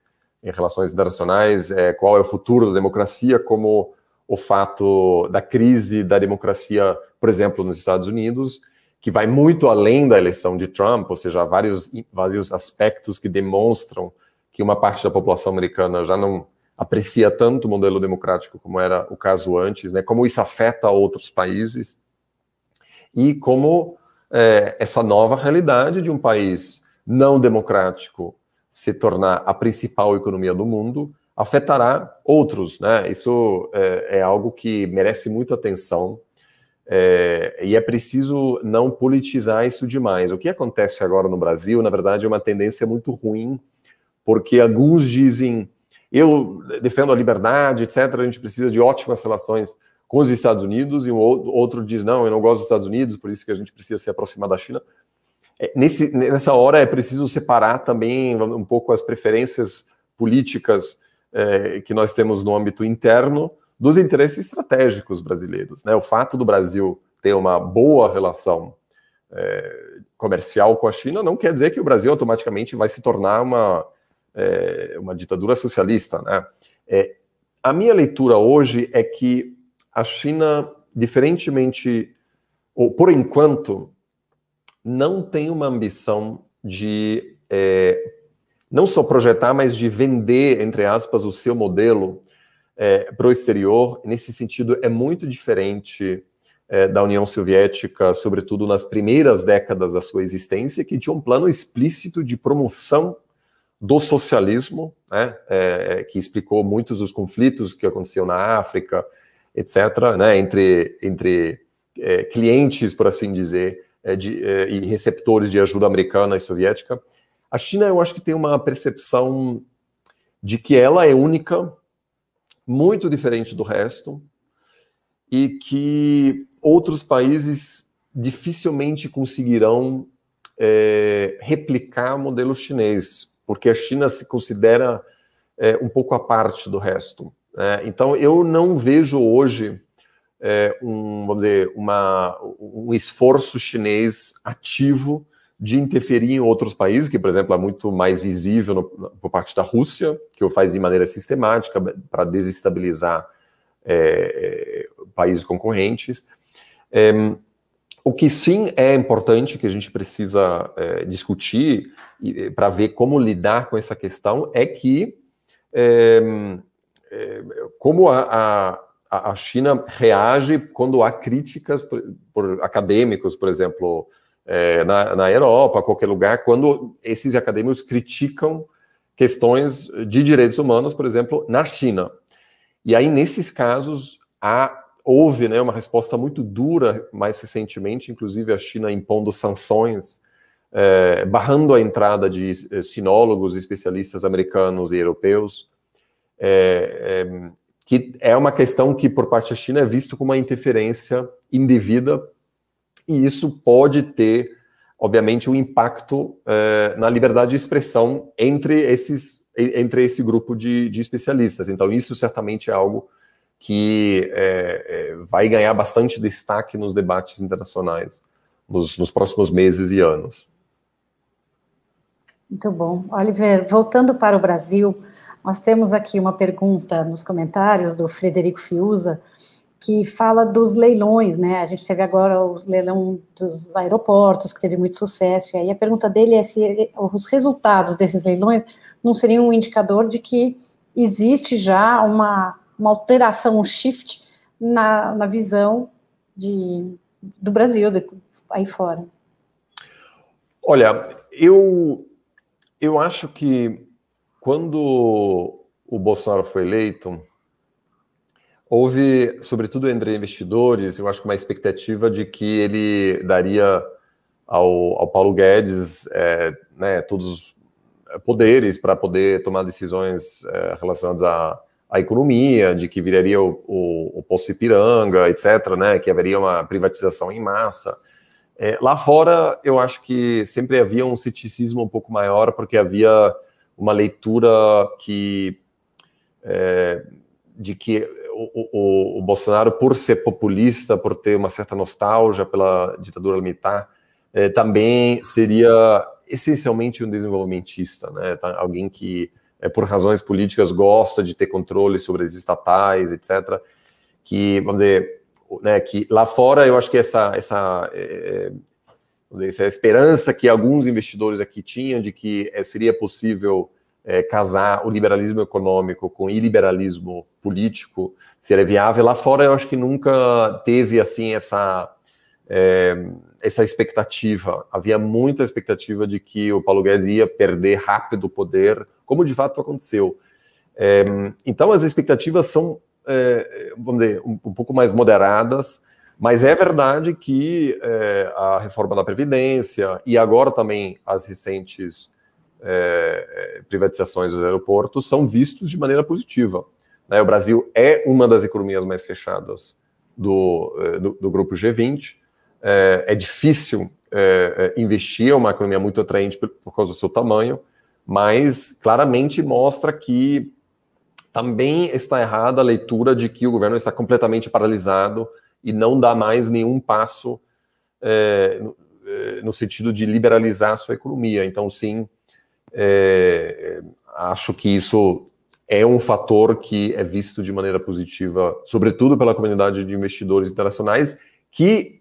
em relações internacionais: é, qual é o futuro da democracia, como o fato da crise da democracia, por exemplo, nos Estados Unidos, que vai muito além da eleição de Trump, ou seja, há vários, vários aspectos que demonstram que uma parte da população americana já não aprecia tanto o modelo democrático como era o caso antes, né? Como isso afeta outros países e como é, essa nova realidade de um país não democrático se tornar a principal economia do mundo afetará outros, né? Isso é, é algo que merece muita atenção é, e é preciso não politizar isso demais. O que acontece agora no Brasil, na verdade, é uma tendência muito ruim, porque alguns dizem eu defendo a liberdade, etc. A gente precisa de ótimas relações com os Estados Unidos, e um outro diz: não, eu não gosto dos Estados Unidos, por isso que a gente precisa se aproximar da China. É, nesse, nessa hora é preciso separar também um pouco as preferências políticas é, que nós temos no âmbito interno dos interesses estratégicos brasileiros. Né? O fato do Brasil ter uma boa relação é, comercial com a China não quer dizer que o Brasil automaticamente vai se tornar uma é, uma ditadura socialista, né? É, a minha leitura hoje é que a China, diferentemente, ou por enquanto, não tem uma ambição de é, não só projetar, mas de vender, entre aspas, o seu modelo é, para o exterior. Nesse sentido, é muito diferente é, da União Soviética, sobretudo nas primeiras décadas da sua existência, que tinha um plano explícito de promoção do socialismo, né, é, é, que explicou muitos dos conflitos que aconteciam na África, etc., né, entre, entre é, clientes, por assim dizer, é, de, é, e receptores de ajuda americana e soviética. A China, eu acho que tem uma percepção de que ela é única, muito diferente do resto, e que outros países dificilmente conseguirão é, replicar o modelo chinês, porque a China se considera é, um pouco à parte do resto. Né? Então, eu não vejo hoje é, um, vamos dizer, uma, um esforço chinês ativo de interferir em outros países, que, por exemplo, é muito mais visível no, por parte da Rússia, que o faz de maneira sistemática para desestabilizar é, é países concorrentes. É, o que sim é importante, que a gente precisa é, discutir para ver como lidar com essa questão, é que é, é, como a, a, a, China reage quando há críticas por, por acadêmicos, por exemplo, é, na, na Europa, qualquer lugar, quando esses acadêmicos criticam questões de direitos humanos, por exemplo, na China. E aí, nesses casos, há houve né, uma resposta muito dura mais recentemente, inclusive a China impondo sanções, é, barrando a entrada de eh, sinólogos, especialistas americanos e europeus, é, é, que é uma questão que, por parte da China, é visto como uma interferência indevida, e isso pode ter, obviamente, um impacto é, na liberdade de expressão entre, esses, entre esse grupo de, de especialistas. Então, isso certamente é algo que é, é, vai ganhar bastante destaque nos debates internacionais nos, nos próximos meses e anos. Muito bom. Oliver, voltando para o Brasil, nós temos aqui uma pergunta nos comentários do Frederico Fiuza, que fala dos leilões, né? A gente teve agora o leilão dos aeroportos, que teve muito sucesso, e aí a pergunta dele é se os resultados desses leilões não seriam um indicador de que existe já uma uma alteração, um shift na, na visão de, do Brasil de, aí fora? Olha, eu, eu acho que quando o Bolsonaro foi eleito, houve, sobretudo entre investidores, eu acho que uma expectativa de que ele daria ao, ao Paulo Guedes é, né, todos os poderes para poder tomar decisões é, relacionadas a a economia, de que viraria o, o, o Poço Ipiranga, etc., né, que haveria uma privatização em massa. É, lá fora, eu acho que sempre havia um ceticismo um pouco maior, porque havia uma leitura que é, de que o, o, o, Bolsonaro, por ser populista, por ter uma certa nostalgia pela ditadura militar, é, também seria essencialmente um desenvolvimentista, né? Tá, alguém que é, por razões políticas, gosta de ter controle sobre as estatais, etc. Que, vamos dizer, né, que lá fora eu acho que essa, essa, é, é dizer, essa esperança que alguns investidores aqui tinham de que é, seria possível é, casar o liberalismo econômico com iliberalismo político, seria viável. Lá fora eu acho que nunca teve assim essa. É, essa expectativa, havia muita expectativa de que o Paulo Guedes ia perder rápido o poder como de fato aconteceu. É, então, as expectativas são, é, vamos dizer, um, um, pouco mais moderadas, mas é verdade que é, a reforma da Previdência e agora também as recentes é, é, privatizações dos aeroportos são vistos de maneira positiva. Né? O Brasil é uma das economias mais fechadas do, é, do, do grupo G20. É, difícil investir, é uma economia muito atraente por, por causa do seu tamanho mas claramente mostra que também está errada a leitura de que o governo está completamente paralisado e não dá mais nenhum passo é, no é, sentido de liberalizar a sua economia. Então, sim, é, é, acho que isso é um fator que é visto de maneira positiva, sobretudo pela comunidade de investidores internacionais, que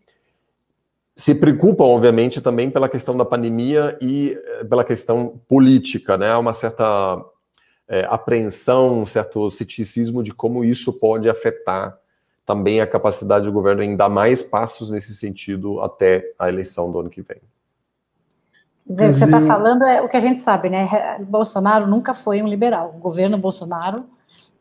se preocupam, obviamente, também pela questão da pandemia e eh, pela questão política, né? Uma certa é, apreensão, um certo ceticismo de como isso pode afetar também a capacidade do governo em dar mais passos nesse sentido até a eleição do ano que vem. Dizer, você está falando é o que a gente sabe, né? Bolsonaro nunca foi um liberal. O governo Bolsonaro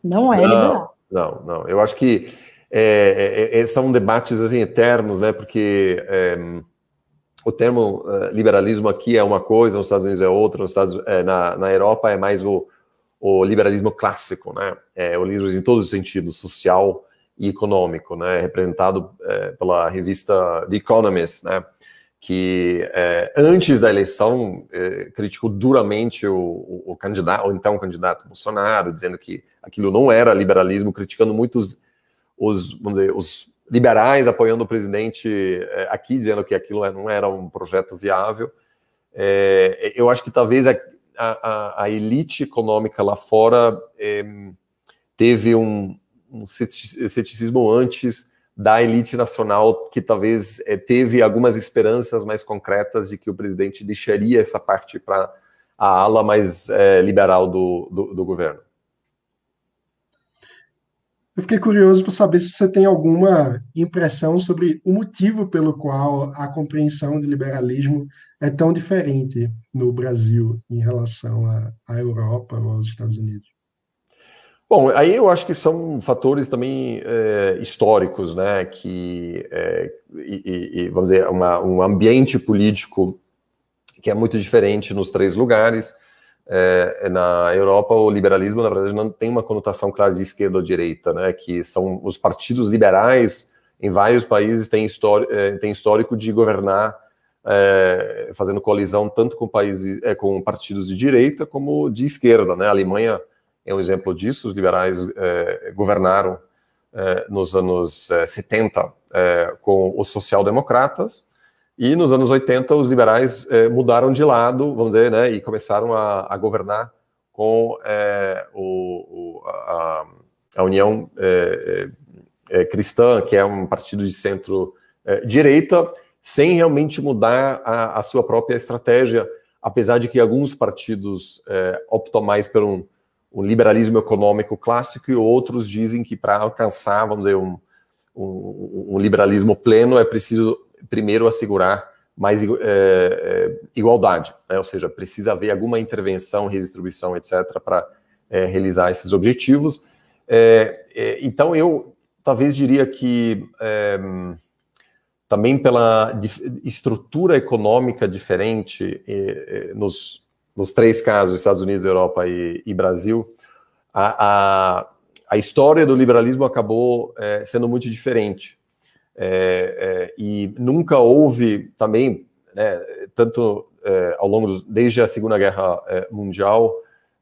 não é não, liberal. Não, não. Eu acho que é, é, é, são debates assim, eternos, né? Porque é, o termo é, liberalismo aqui é uma coisa, nos Estados Unidos é outra, nos Estados, na, na Europa é mais o, o liberalismo clássico, né? É, o liberalismo em todos os sentidos, social e econômico, né? Representado é, pela revista The Economist, né? Que é, antes da eleição criticou duramente o, o, o candidato, ou então o candidato Bolsonaro, dizendo que aquilo não era liberalismo, criticando muitos os, vamos dizer, os liberais apoiando o presidente eh, aqui, dizendo que aquilo é, não era um projeto viável. É, eu acho que talvez a, a, a elite econômica lá fora é, teve um, um ceticismo antes da elite nacional, que talvez é, teve algumas esperanças mais concretas de que o presidente deixaria essa parte para a ala mais liberal do, do, do governo. Eu fiquei curioso para saber se você tem alguma impressão sobre o motivo pelo qual a compreensão de liberalismo é tão diferente no Brasil em relação à Europa ou aos Estados Unidos. Bom, aí eu acho que são fatores também é, históricos, né? Que é, e, e, vamos dizer uma, um ambiente político que é muito diferente nos três lugares é, na Europa o liberalismo na verdade não tem uma conotação clara de esquerda ou direita, né? Que são os partidos liberais em vários países têm, é, têm histórico de governar é, fazendo colisão tanto com países é, com partidos de direita como de esquerda, né? A Alemanha é um exemplo disso. Os liberais é, governaram é, nos anos 70 é, com os social-democratas e nos anos 80, os liberais eh, mudaram de lado, vamos dizer, né, e começaram a, a governar com eh, o, o, a, a União eh, Cristã, que é um partido de centro-direita, sem realmente mudar a, a, sua própria estratégia, apesar de que alguns partidos optam mais por um, um, liberalismo econômico clássico e outros dizem que para alcançar, vamos dizer, um, um, um liberalismo pleno é preciso primeiro assegurar mais é, é, igualdade, né? ou seja, precisa haver alguma intervenção, redistribuição, etc., para é, realizar esses objetivos. É, é, então, eu talvez diria que também pela estrutura econômica diferente nos, nos, três casos, Estados Unidos, Europa e, e Brasil, a, a, a, história do liberalismo acabou sendo muito diferente. É, é, e nunca houve também, né, tanto é, ao longo desde a Segunda Guerra é, Mundial,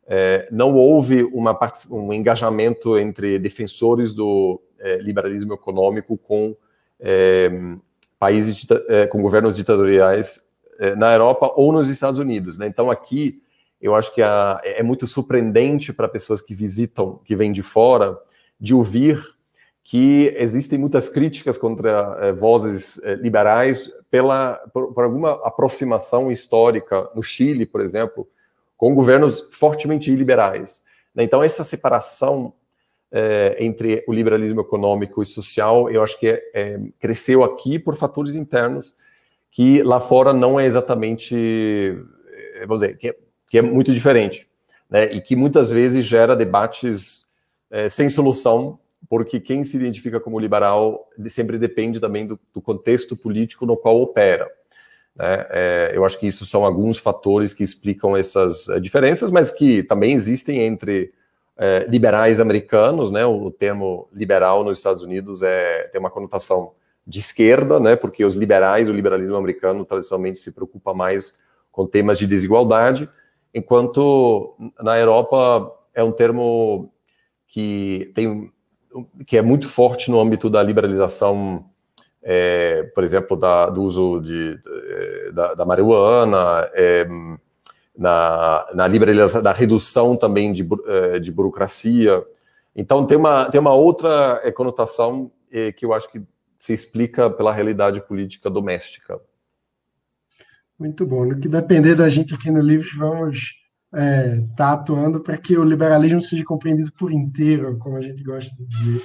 é, não houve uma, um engajamento entre defensores do liberalismo econômico com países com governos ditatoriais na Europa ou nos Estados Unidos. Né? Então aqui eu acho que a, é muito surpreendente para pessoas que visitam, que vêm de fora, de ouvir que existem muitas críticas contra eh, vozes eh, liberais pela por, por, alguma aproximação histórica no Chile, por exemplo, com governos fortemente liberais. Né? Então essa separação eh, entre o liberalismo econômico e social, eu acho que é, é, cresceu aqui por fatores internos que lá fora não é exatamente, eh, vamos dizer, que é, que é muito diferente, né? E que muitas vezes gera debates eh, sem solução porque quem se identifica como liberal sempre depende também do, do contexto político no qual opera. Né? É, eu acho que isso são alguns fatores que explicam essas eh, diferenças, mas que também existem entre é, liberais americanos, né? O, termo liberal nos Estados Unidos é, tem uma conotação de esquerda, né? Porque os liberais, o liberalismo americano tradicionalmente se preocupa mais com temas de desigualdade, enquanto na Europa é um termo que tem que é muito forte no âmbito da liberalização, é, por exemplo, da, do uso de, é, da, da marihuana, é, na, na liberalização, da redução também de, é, de burocracia. Então, tem uma, tem uma outra é, conotação que eu acho que se explica pela realidade política doméstica. Muito bom. No que depender da gente aqui no Livros, vamos está é, tá atuando para que o liberalismo seja compreendido por inteiro, como a gente gosta de dizer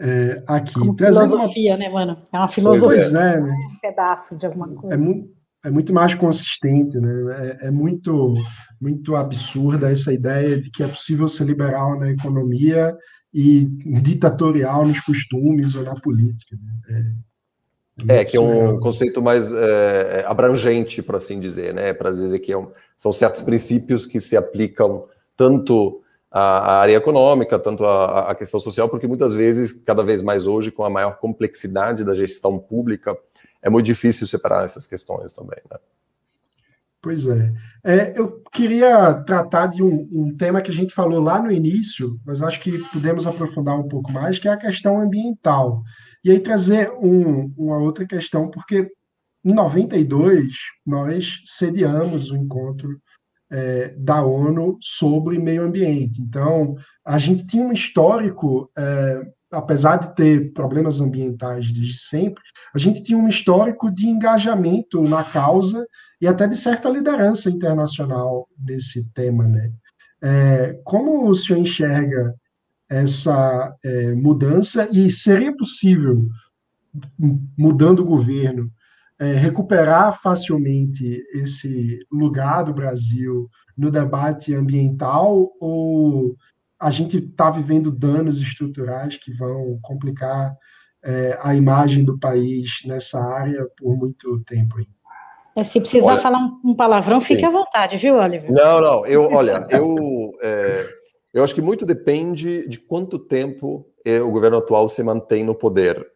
é, aqui. Como Trazendo filosofia, uma... né, mano? É uma filosofia. Pois é, né? Um pedaço de alguma é coisa. É muito, é muito mais consistente, né? É, é, muito, muito absurda essa ideia de que é possível ser liberal na economia e ditatorial nos costumes ou na política. Né? É, é, que é um conceito mais é, é, abrangente, por assim dizer, né? Para dizer que é um, são certos princípios que se aplicam tanto à, área econômica, tanto à, à, questão social, porque muitas vezes, cada vez mais hoje, com a maior complexidade da gestão pública, é muito difícil separar essas questões também, né? Pois é. é eu queria tratar de um, um tema que a gente falou lá no início, mas acho que podemos aprofundar um pouco mais, que é a questão ambiental. E aí trazer um, uma outra questão, porque em 92 nós sediamos o um encontro é, da ONU sobre meio ambiente. Então, a gente tinha um histórico, é, apesar de ter problemas ambientais desde sempre, a gente tinha um histórico de engajamento na causa e até de certa liderança internacional nesse tema. Né? É, como o senhor enxerga essa é, mudança e seria possível, hum, mudando o governo, é, recuperar facilmente esse lugar do Brasil no debate ambiental ou a gente está vivendo danos estruturais que vão complicar é, a imagem do país nessa área por muito tempo ainda? É, se precisar olha, falar um palavrão, fique sim. à vontade, viu, Oliver? Não, não. Eu, olha, eu, é, eu acho que muito depende de quanto tempo eh, o governo atual se mantém no poder.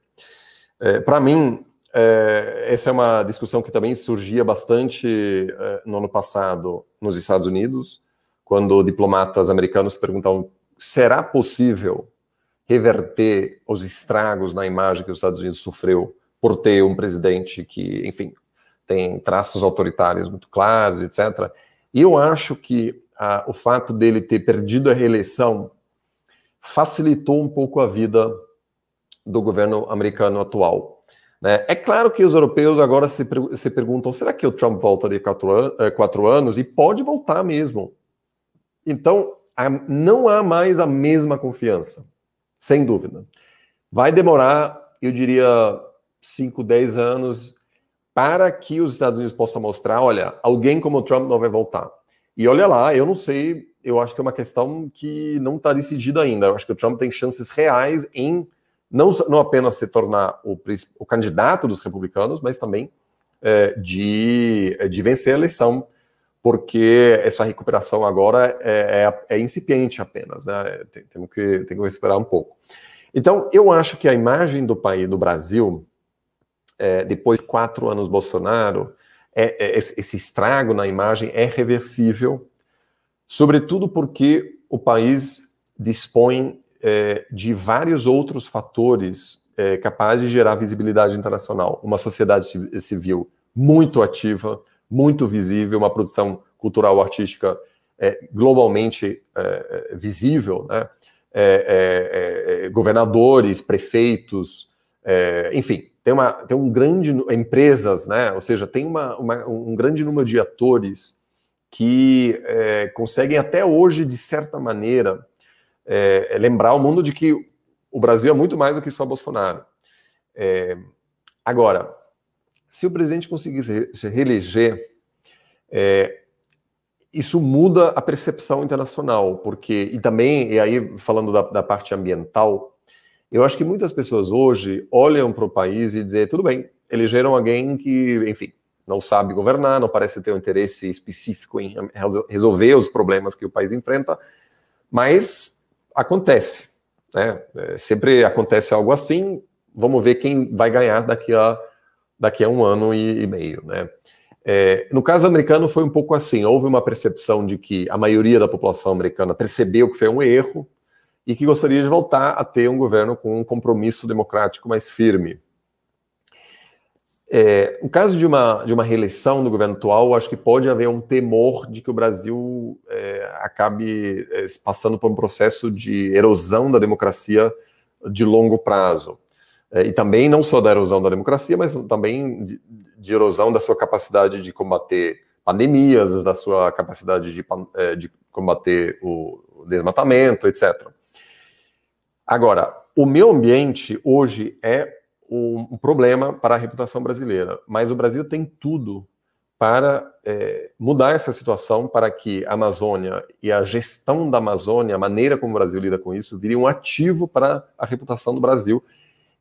É, eh, Para mim, é, essa é uma discussão que também surgia bastante é, no ano passado nos Estados Unidos, quando diplomatas americanos perguntavam: será possível reverter os estragos na imagem que os Estados Unidos sofreu por ter um presidente que, enfim, tem traços autoritários muito claros, etc. E eu acho que o fato dele ter perdido a reeleição facilitou um pouco a vida do governo americano atual. Né? É claro que os europeus agora se, se perguntam: será que o Trump volta de quatro, an eh, quatro anos? E pode voltar mesmo. Então, a, não há mais a mesma confiança, sem dúvida. Vai demorar, eu diria, 5, 10 anos para que os Estados Unidos possam mostrar: olha, alguém como o Trump não vai voltar. E olha lá, eu não sei, eu acho que é uma questão que não está decidida ainda. Eu acho que o Trump tem chances reais em não, não apenas se tornar o, o candidato dos republicanos, mas também é, de, é, de vencer a eleição, porque essa recuperação agora é, é, é incipiente apenas, né? Temos que, tem que esperar um pouco. Então, eu acho que a imagem do país, do Brasil, é, depois de quatro anos Bolsonaro, é, é, esse estrago na imagem é reversível, sobretudo porque o país dispõe é, de vários outros fatores é, capazes de gerar visibilidade internacional. Uma sociedade civil muito ativa, muito visível, uma produção cultural artística é, globalmente é, visível, né? governadores, prefeitos, é, enfim, tem, uma, tem um grande empresas, né? Ou seja, tem uma, uma um grande número de atores que é, conseguem até hoje, de certa maneira, é, é lembrar o mundo de que o Brasil é muito mais do que só Bolsonaro. É, agora, se o presidente conseguir se reeleger, é, isso muda a percepção internacional, porque e também e aí falando da, da parte ambiental eu acho que muitas pessoas hoje olham para o país e dizem, tudo bem, elegeram alguém que, enfim, não sabe governar, não parece ter um interesse específico em resolver os problemas que o país enfrenta, mas acontece. Né? É, sempre acontece algo assim, vamos ver quem vai ganhar daqui a, daqui a um ano e, meio. Né? É, no caso americano foi um pouco assim, houve uma percepção de que a maioria da população americana percebeu que foi um erro, e que gostaria de voltar a ter um governo com um compromisso democrático mais firme. É, no caso de uma, de uma reeleição do governo atual, acho que pode haver um temor de que o Brasil é, acabe é, passando por um processo de erosão da democracia de longo prazo. É, e também não só da erosão da democracia, mas também de, de erosão da sua capacidade de combater pandemias, da sua capacidade de, é, de combater o desmatamento, etc. Agora, o meio ambiente hoje é um problema para a reputação brasileira, mas o Brasil tem tudo para é, mudar essa situação para que a Amazônia e a gestão da Amazônia, a maneira como o Brasil lida com isso, viria um ativo para a reputação do Brasil.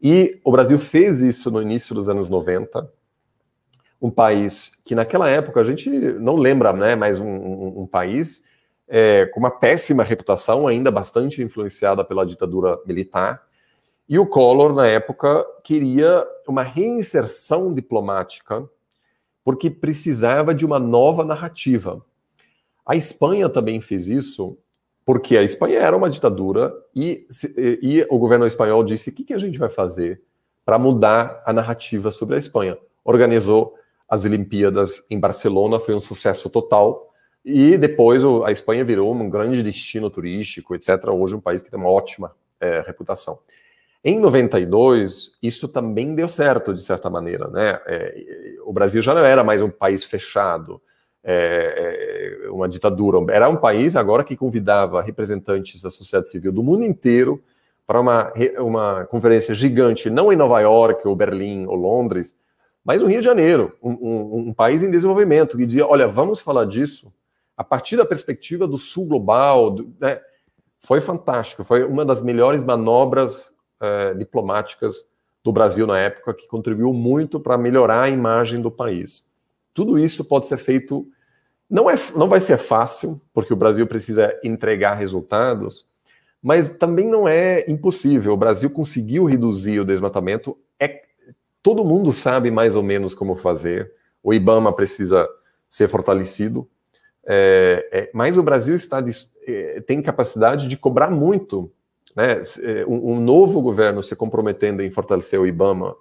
E o Brasil fez isso no início dos anos 90. Um país que naquela época a gente não lembra, né? Mas um, um, um país é, com uma péssima reputação, ainda bastante influenciada pela ditadura militar. E o Collor, na época, queria uma reinserção diplomática, porque precisava de uma nova narrativa. A Espanha também fez isso, porque a Espanha era uma ditadura e, e o governo espanhol disse: o que, que a gente vai fazer para mudar a narrativa sobre a Espanha? Organizou as Olimpíadas em Barcelona, foi um sucesso total e depois a Espanha virou um grande destino turístico, etc. Hoje um país que tem uma ótima é, reputação. Em 92, isso também deu certo, de certa maneira. Né? É, o Brasil já não era mais um país fechado, é, é uma ditadura. Era um país agora que convidava representantes da sociedade civil do mundo inteiro para uma, uma conferência gigante, não em Nova York, ou Berlim, ou Londres, mas no Rio de Janeiro, um, um, um país em desenvolvimento, que dizia: olha, vamos falar disso a partir da perspectiva do sul global, do, né, foi fantástico. Foi uma das melhores manobras eh, diplomáticas do Brasil na época, que contribuiu muito para melhorar a imagem do país. Tudo isso pode ser feito. Não, é, não vai ser fácil, porque o Brasil precisa entregar resultados, mas também não é impossível. O Brasil conseguiu reduzir o desmatamento. É, todo mundo sabe mais ou menos como fazer. O IBAMA precisa ser fortalecido, é, é, mas o Brasil está, é, tem capacidade de cobrar muito. Né? É, um, um, novo governo se comprometendo em fortalecer o IBAMA,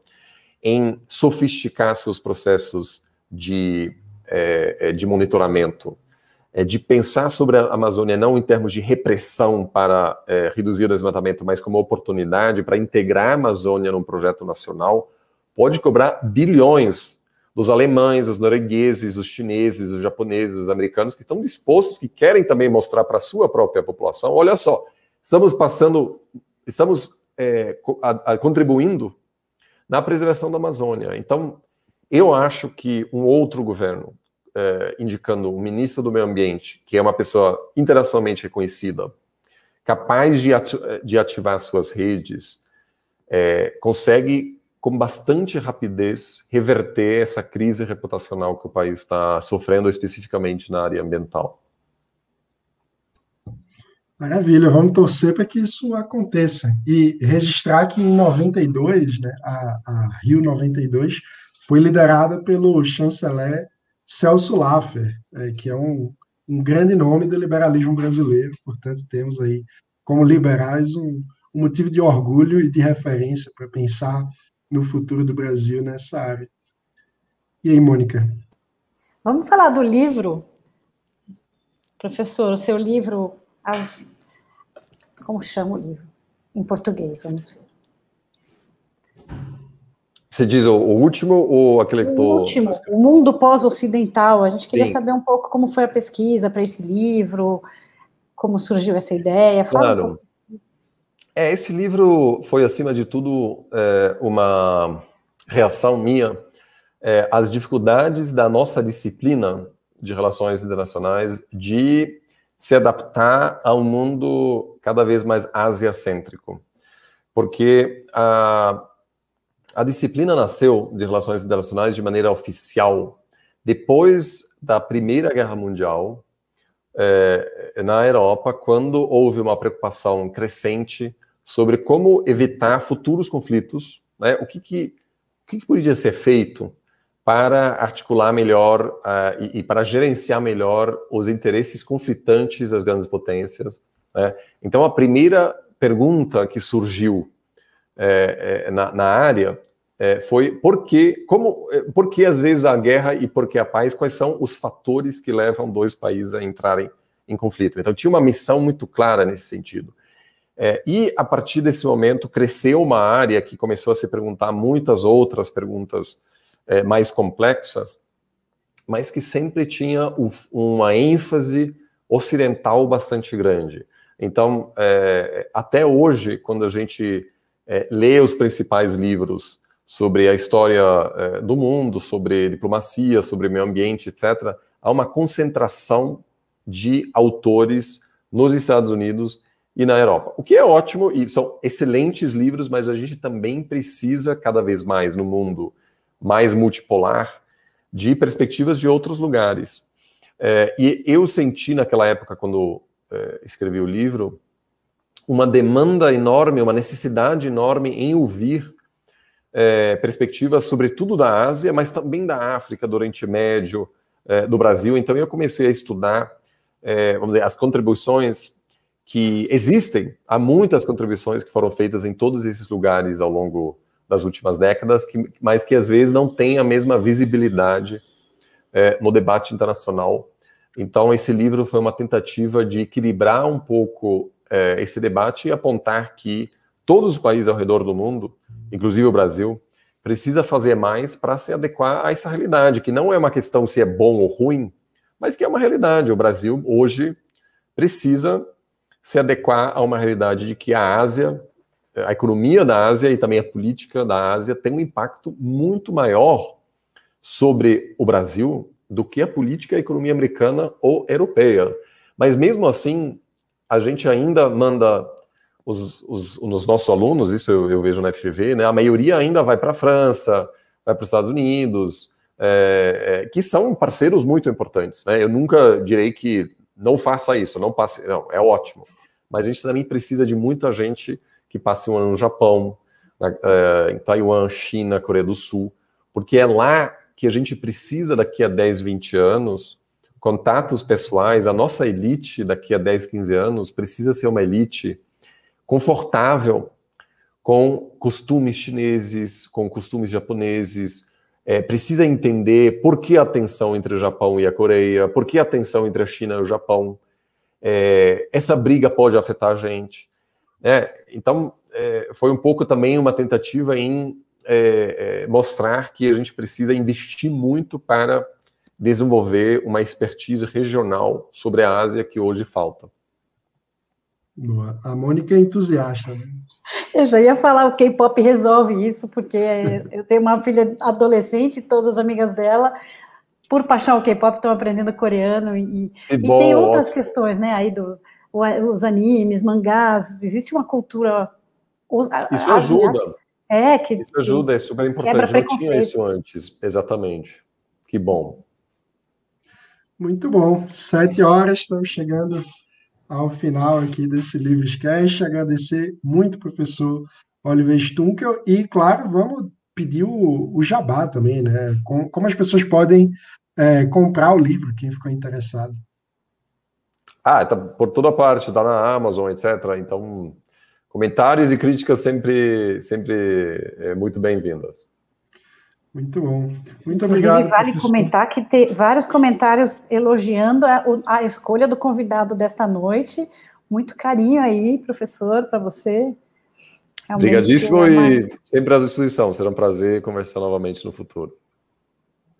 em sofisticar seus processos de, é, é de monitoramento, de pensar sobre a Amazônia não em termos de repressão para reduzir o desmatamento, mas como oportunidade para integrar a Amazônia num projeto nacional, pode cobrar bilhões os alemães, os noruegueses, os chineses, os japoneses, os americanos, que estão dispostos, que querem também mostrar para a sua própria população: olha só, estamos passando, estamos é, a, a, contribuindo na preservação da Amazônia. Então, eu acho que um outro governo, é, indicando um ministro do Meio Ambiente, que é uma pessoa internacionalmente reconhecida, capaz de, ati de ativar suas redes, é, consegue com bastante rapidez, reverter essa crise reputacional que o país está sofrendo, especificamente na área ambiental. Maravilha, vamos torcer para que isso aconteça. E registrar que em 92, né, a, a Rio 92 foi liderada pelo chanceler Celso Laffer, é, que é um, um grande nome do liberalismo brasileiro, portanto, temos aí, como liberais, um, um motivo de orgulho e de referência para pensar no futuro do Brasil nessa área. E aí, Mônica? Vamos falar do livro, professor, o seu livro, as... como chama o livro? Em português, vamos ver. Você diz o, o último ou aquele que estou... O último, O Mundo Pós-Ocidental. A gente queria Sim. saber um pouco como foi a pesquisa para esse livro, como surgiu essa ideia. Fala claro. Um pouco é, esse livro foi, acima de tudo, é, uma reação minha é, às dificuldades da nossa disciplina de relações internacionais de se adaptar ao mundo cada vez mais asiacêntrico. Porque a, a disciplina nasceu de relações internacionais de maneira oficial depois da Primeira Guerra Mundial, é, na Europa, quando houve uma preocupação crescente sobre como evitar futuros conflitos, né? o, que, que, o que, que poderia ser feito para articular melhor uh, e, e, para gerenciar melhor os interesses conflitantes das grandes potências. Né? Então, a primeira pergunta que surgiu é, é, na, na, área é, foi por que, como, é, por que às vezes a guerra e por que a paz, quais são os fatores que levam dois países a entrarem em conflito. Então, tinha uma missão muito clara nesse sentido. É, e a partir desse momento cresceu uma área que começou a se perguntar muitas outras perguntas é, mais complexas, mas que sempre tinha uma ênfase ocidental bastante grande. Então, é, até hoje, quando a gente é, lê os principais livros sobre a história é, do mundo, sobre diplomacia, sobre meio ambiente, etc., há uma concentração de autores nos Estados Unidos e na Europa. O que é ótimo e são excelentes livros, mas a gente também precisa cada vez mais no mundo mais multipolar de perspectivas de outros lugares. É, e eu senti naquela época quando é, escrevi o livro uma demanda enorme, uma necessidade enorme em ouvir é, perspectivas, sobretudo da Ásia, mas também da África, do Oriente Médio, é, do Brasil. Então eu comecei a estudar, é, vamos dizer, as contribuições que existem, há muitas contribuições que foram feitas em todos esses lugares ao longo das últimas décadas, que, mas que às vezes não têm a mesma visibilidade é, no debate internacional. Então, esse livro foi uma tentativa de equilibrar um pouco é, esse debate e apontar que todos os países ao redor do mundo, inclusive o Brasil, precisa fazer mais para se adequar a essa realidade, que não é uma questão se é bom ou ruim, mas que é uma realidade. O Brasil hoje precisa se adequar a uma realidade de que a Ásia, eh, a economia da Ásia e também a política da Ásia tem um impacto muito maior sobre o Brasil do que a política e a economia americana ou europeia. Mas mesmo assim, a gente ainda manda os, os, os nossos alunos, isso eu, eu, vejo na FGV, né? A maioria ainda vai para a França, vai para os Estados Unidos, é, é, que são parceiros muito importantes. Né? Eu nunca direi que não faça isso, não passe. Não, é ótimo. Mas a gente também precisa de muita gente que passe um ano no Japão, na, eh, em Taiwan, China, Coreia do Sul, porque é lá que a gente precisa, daqui a 10, 20 anos, contatos pessoais. A nossa elite, daqui a 10, 15 anos, precisa ser uma elite confortável com costumes chineses, com costumes japoneses, é, precisa entender por que a tensão entre o Japão e a Coreia, por que a tensão entre a China e o Japão. É, essa briga pode afetar a gente. Né? Então, é, foi um pouco também uma tentativa em é, é, mostrar que a gente precisa investir muito para desenvolver uma expertise regional sobre a Ásia que hoje falta. A Mônica é entusiasta, né? Eu já ia falar, o K-pop resolve isso, porque eu tenho uma filha adolescente, e todas as amigas dela, por paixão ao K-pop, estão aprendendo coreano e, e, e tem outras questões, né? Aí do, os animes, mangás, existe uma cultura. Isso ajuda. É, que. Isso ajuda, é super importante. Não tinha isso antes, exatamente. Que bom. Muito bom. Sete horas, estamos chegando ao final aqui desse Livrescast. Agradecer muito, professor Oliver Stunkel. E, claro, vamos pedir o, o jabá também, né? como as pessoas podem é, comprar o livro, quem ficou interessado. Ah, tá por toda parte, tá na Amazon, etc. Então, comentários e críticas sempre, sempre é, muito bem-vindas. Muito bom. Muito Inclusive, obrigado. vale professor. comentar que tem vários comentários elogiando a, a, escolha do convidado desta noite. Muito carinho aí, professor, para você. Realmente Obrigadíssimo é uma... e sempre à disposição. Será um prazer conversar novamente no futuro.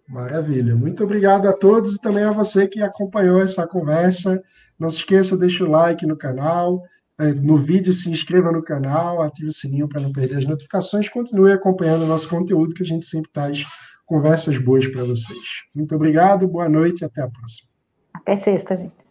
Maravilha. Muito obrigado a todos e também a você que acompanhou essa conversa. Não se esqueça, deixa o like no canal. É, no vídeo, se inscreva no canal, ative o sininho para não perder as notificações, continue acompanhando o nosso conteúdo que a gente sempre traz conversas boas para vocês. Muito obrigado, boa noite e até a próxima. Até sexta, gente.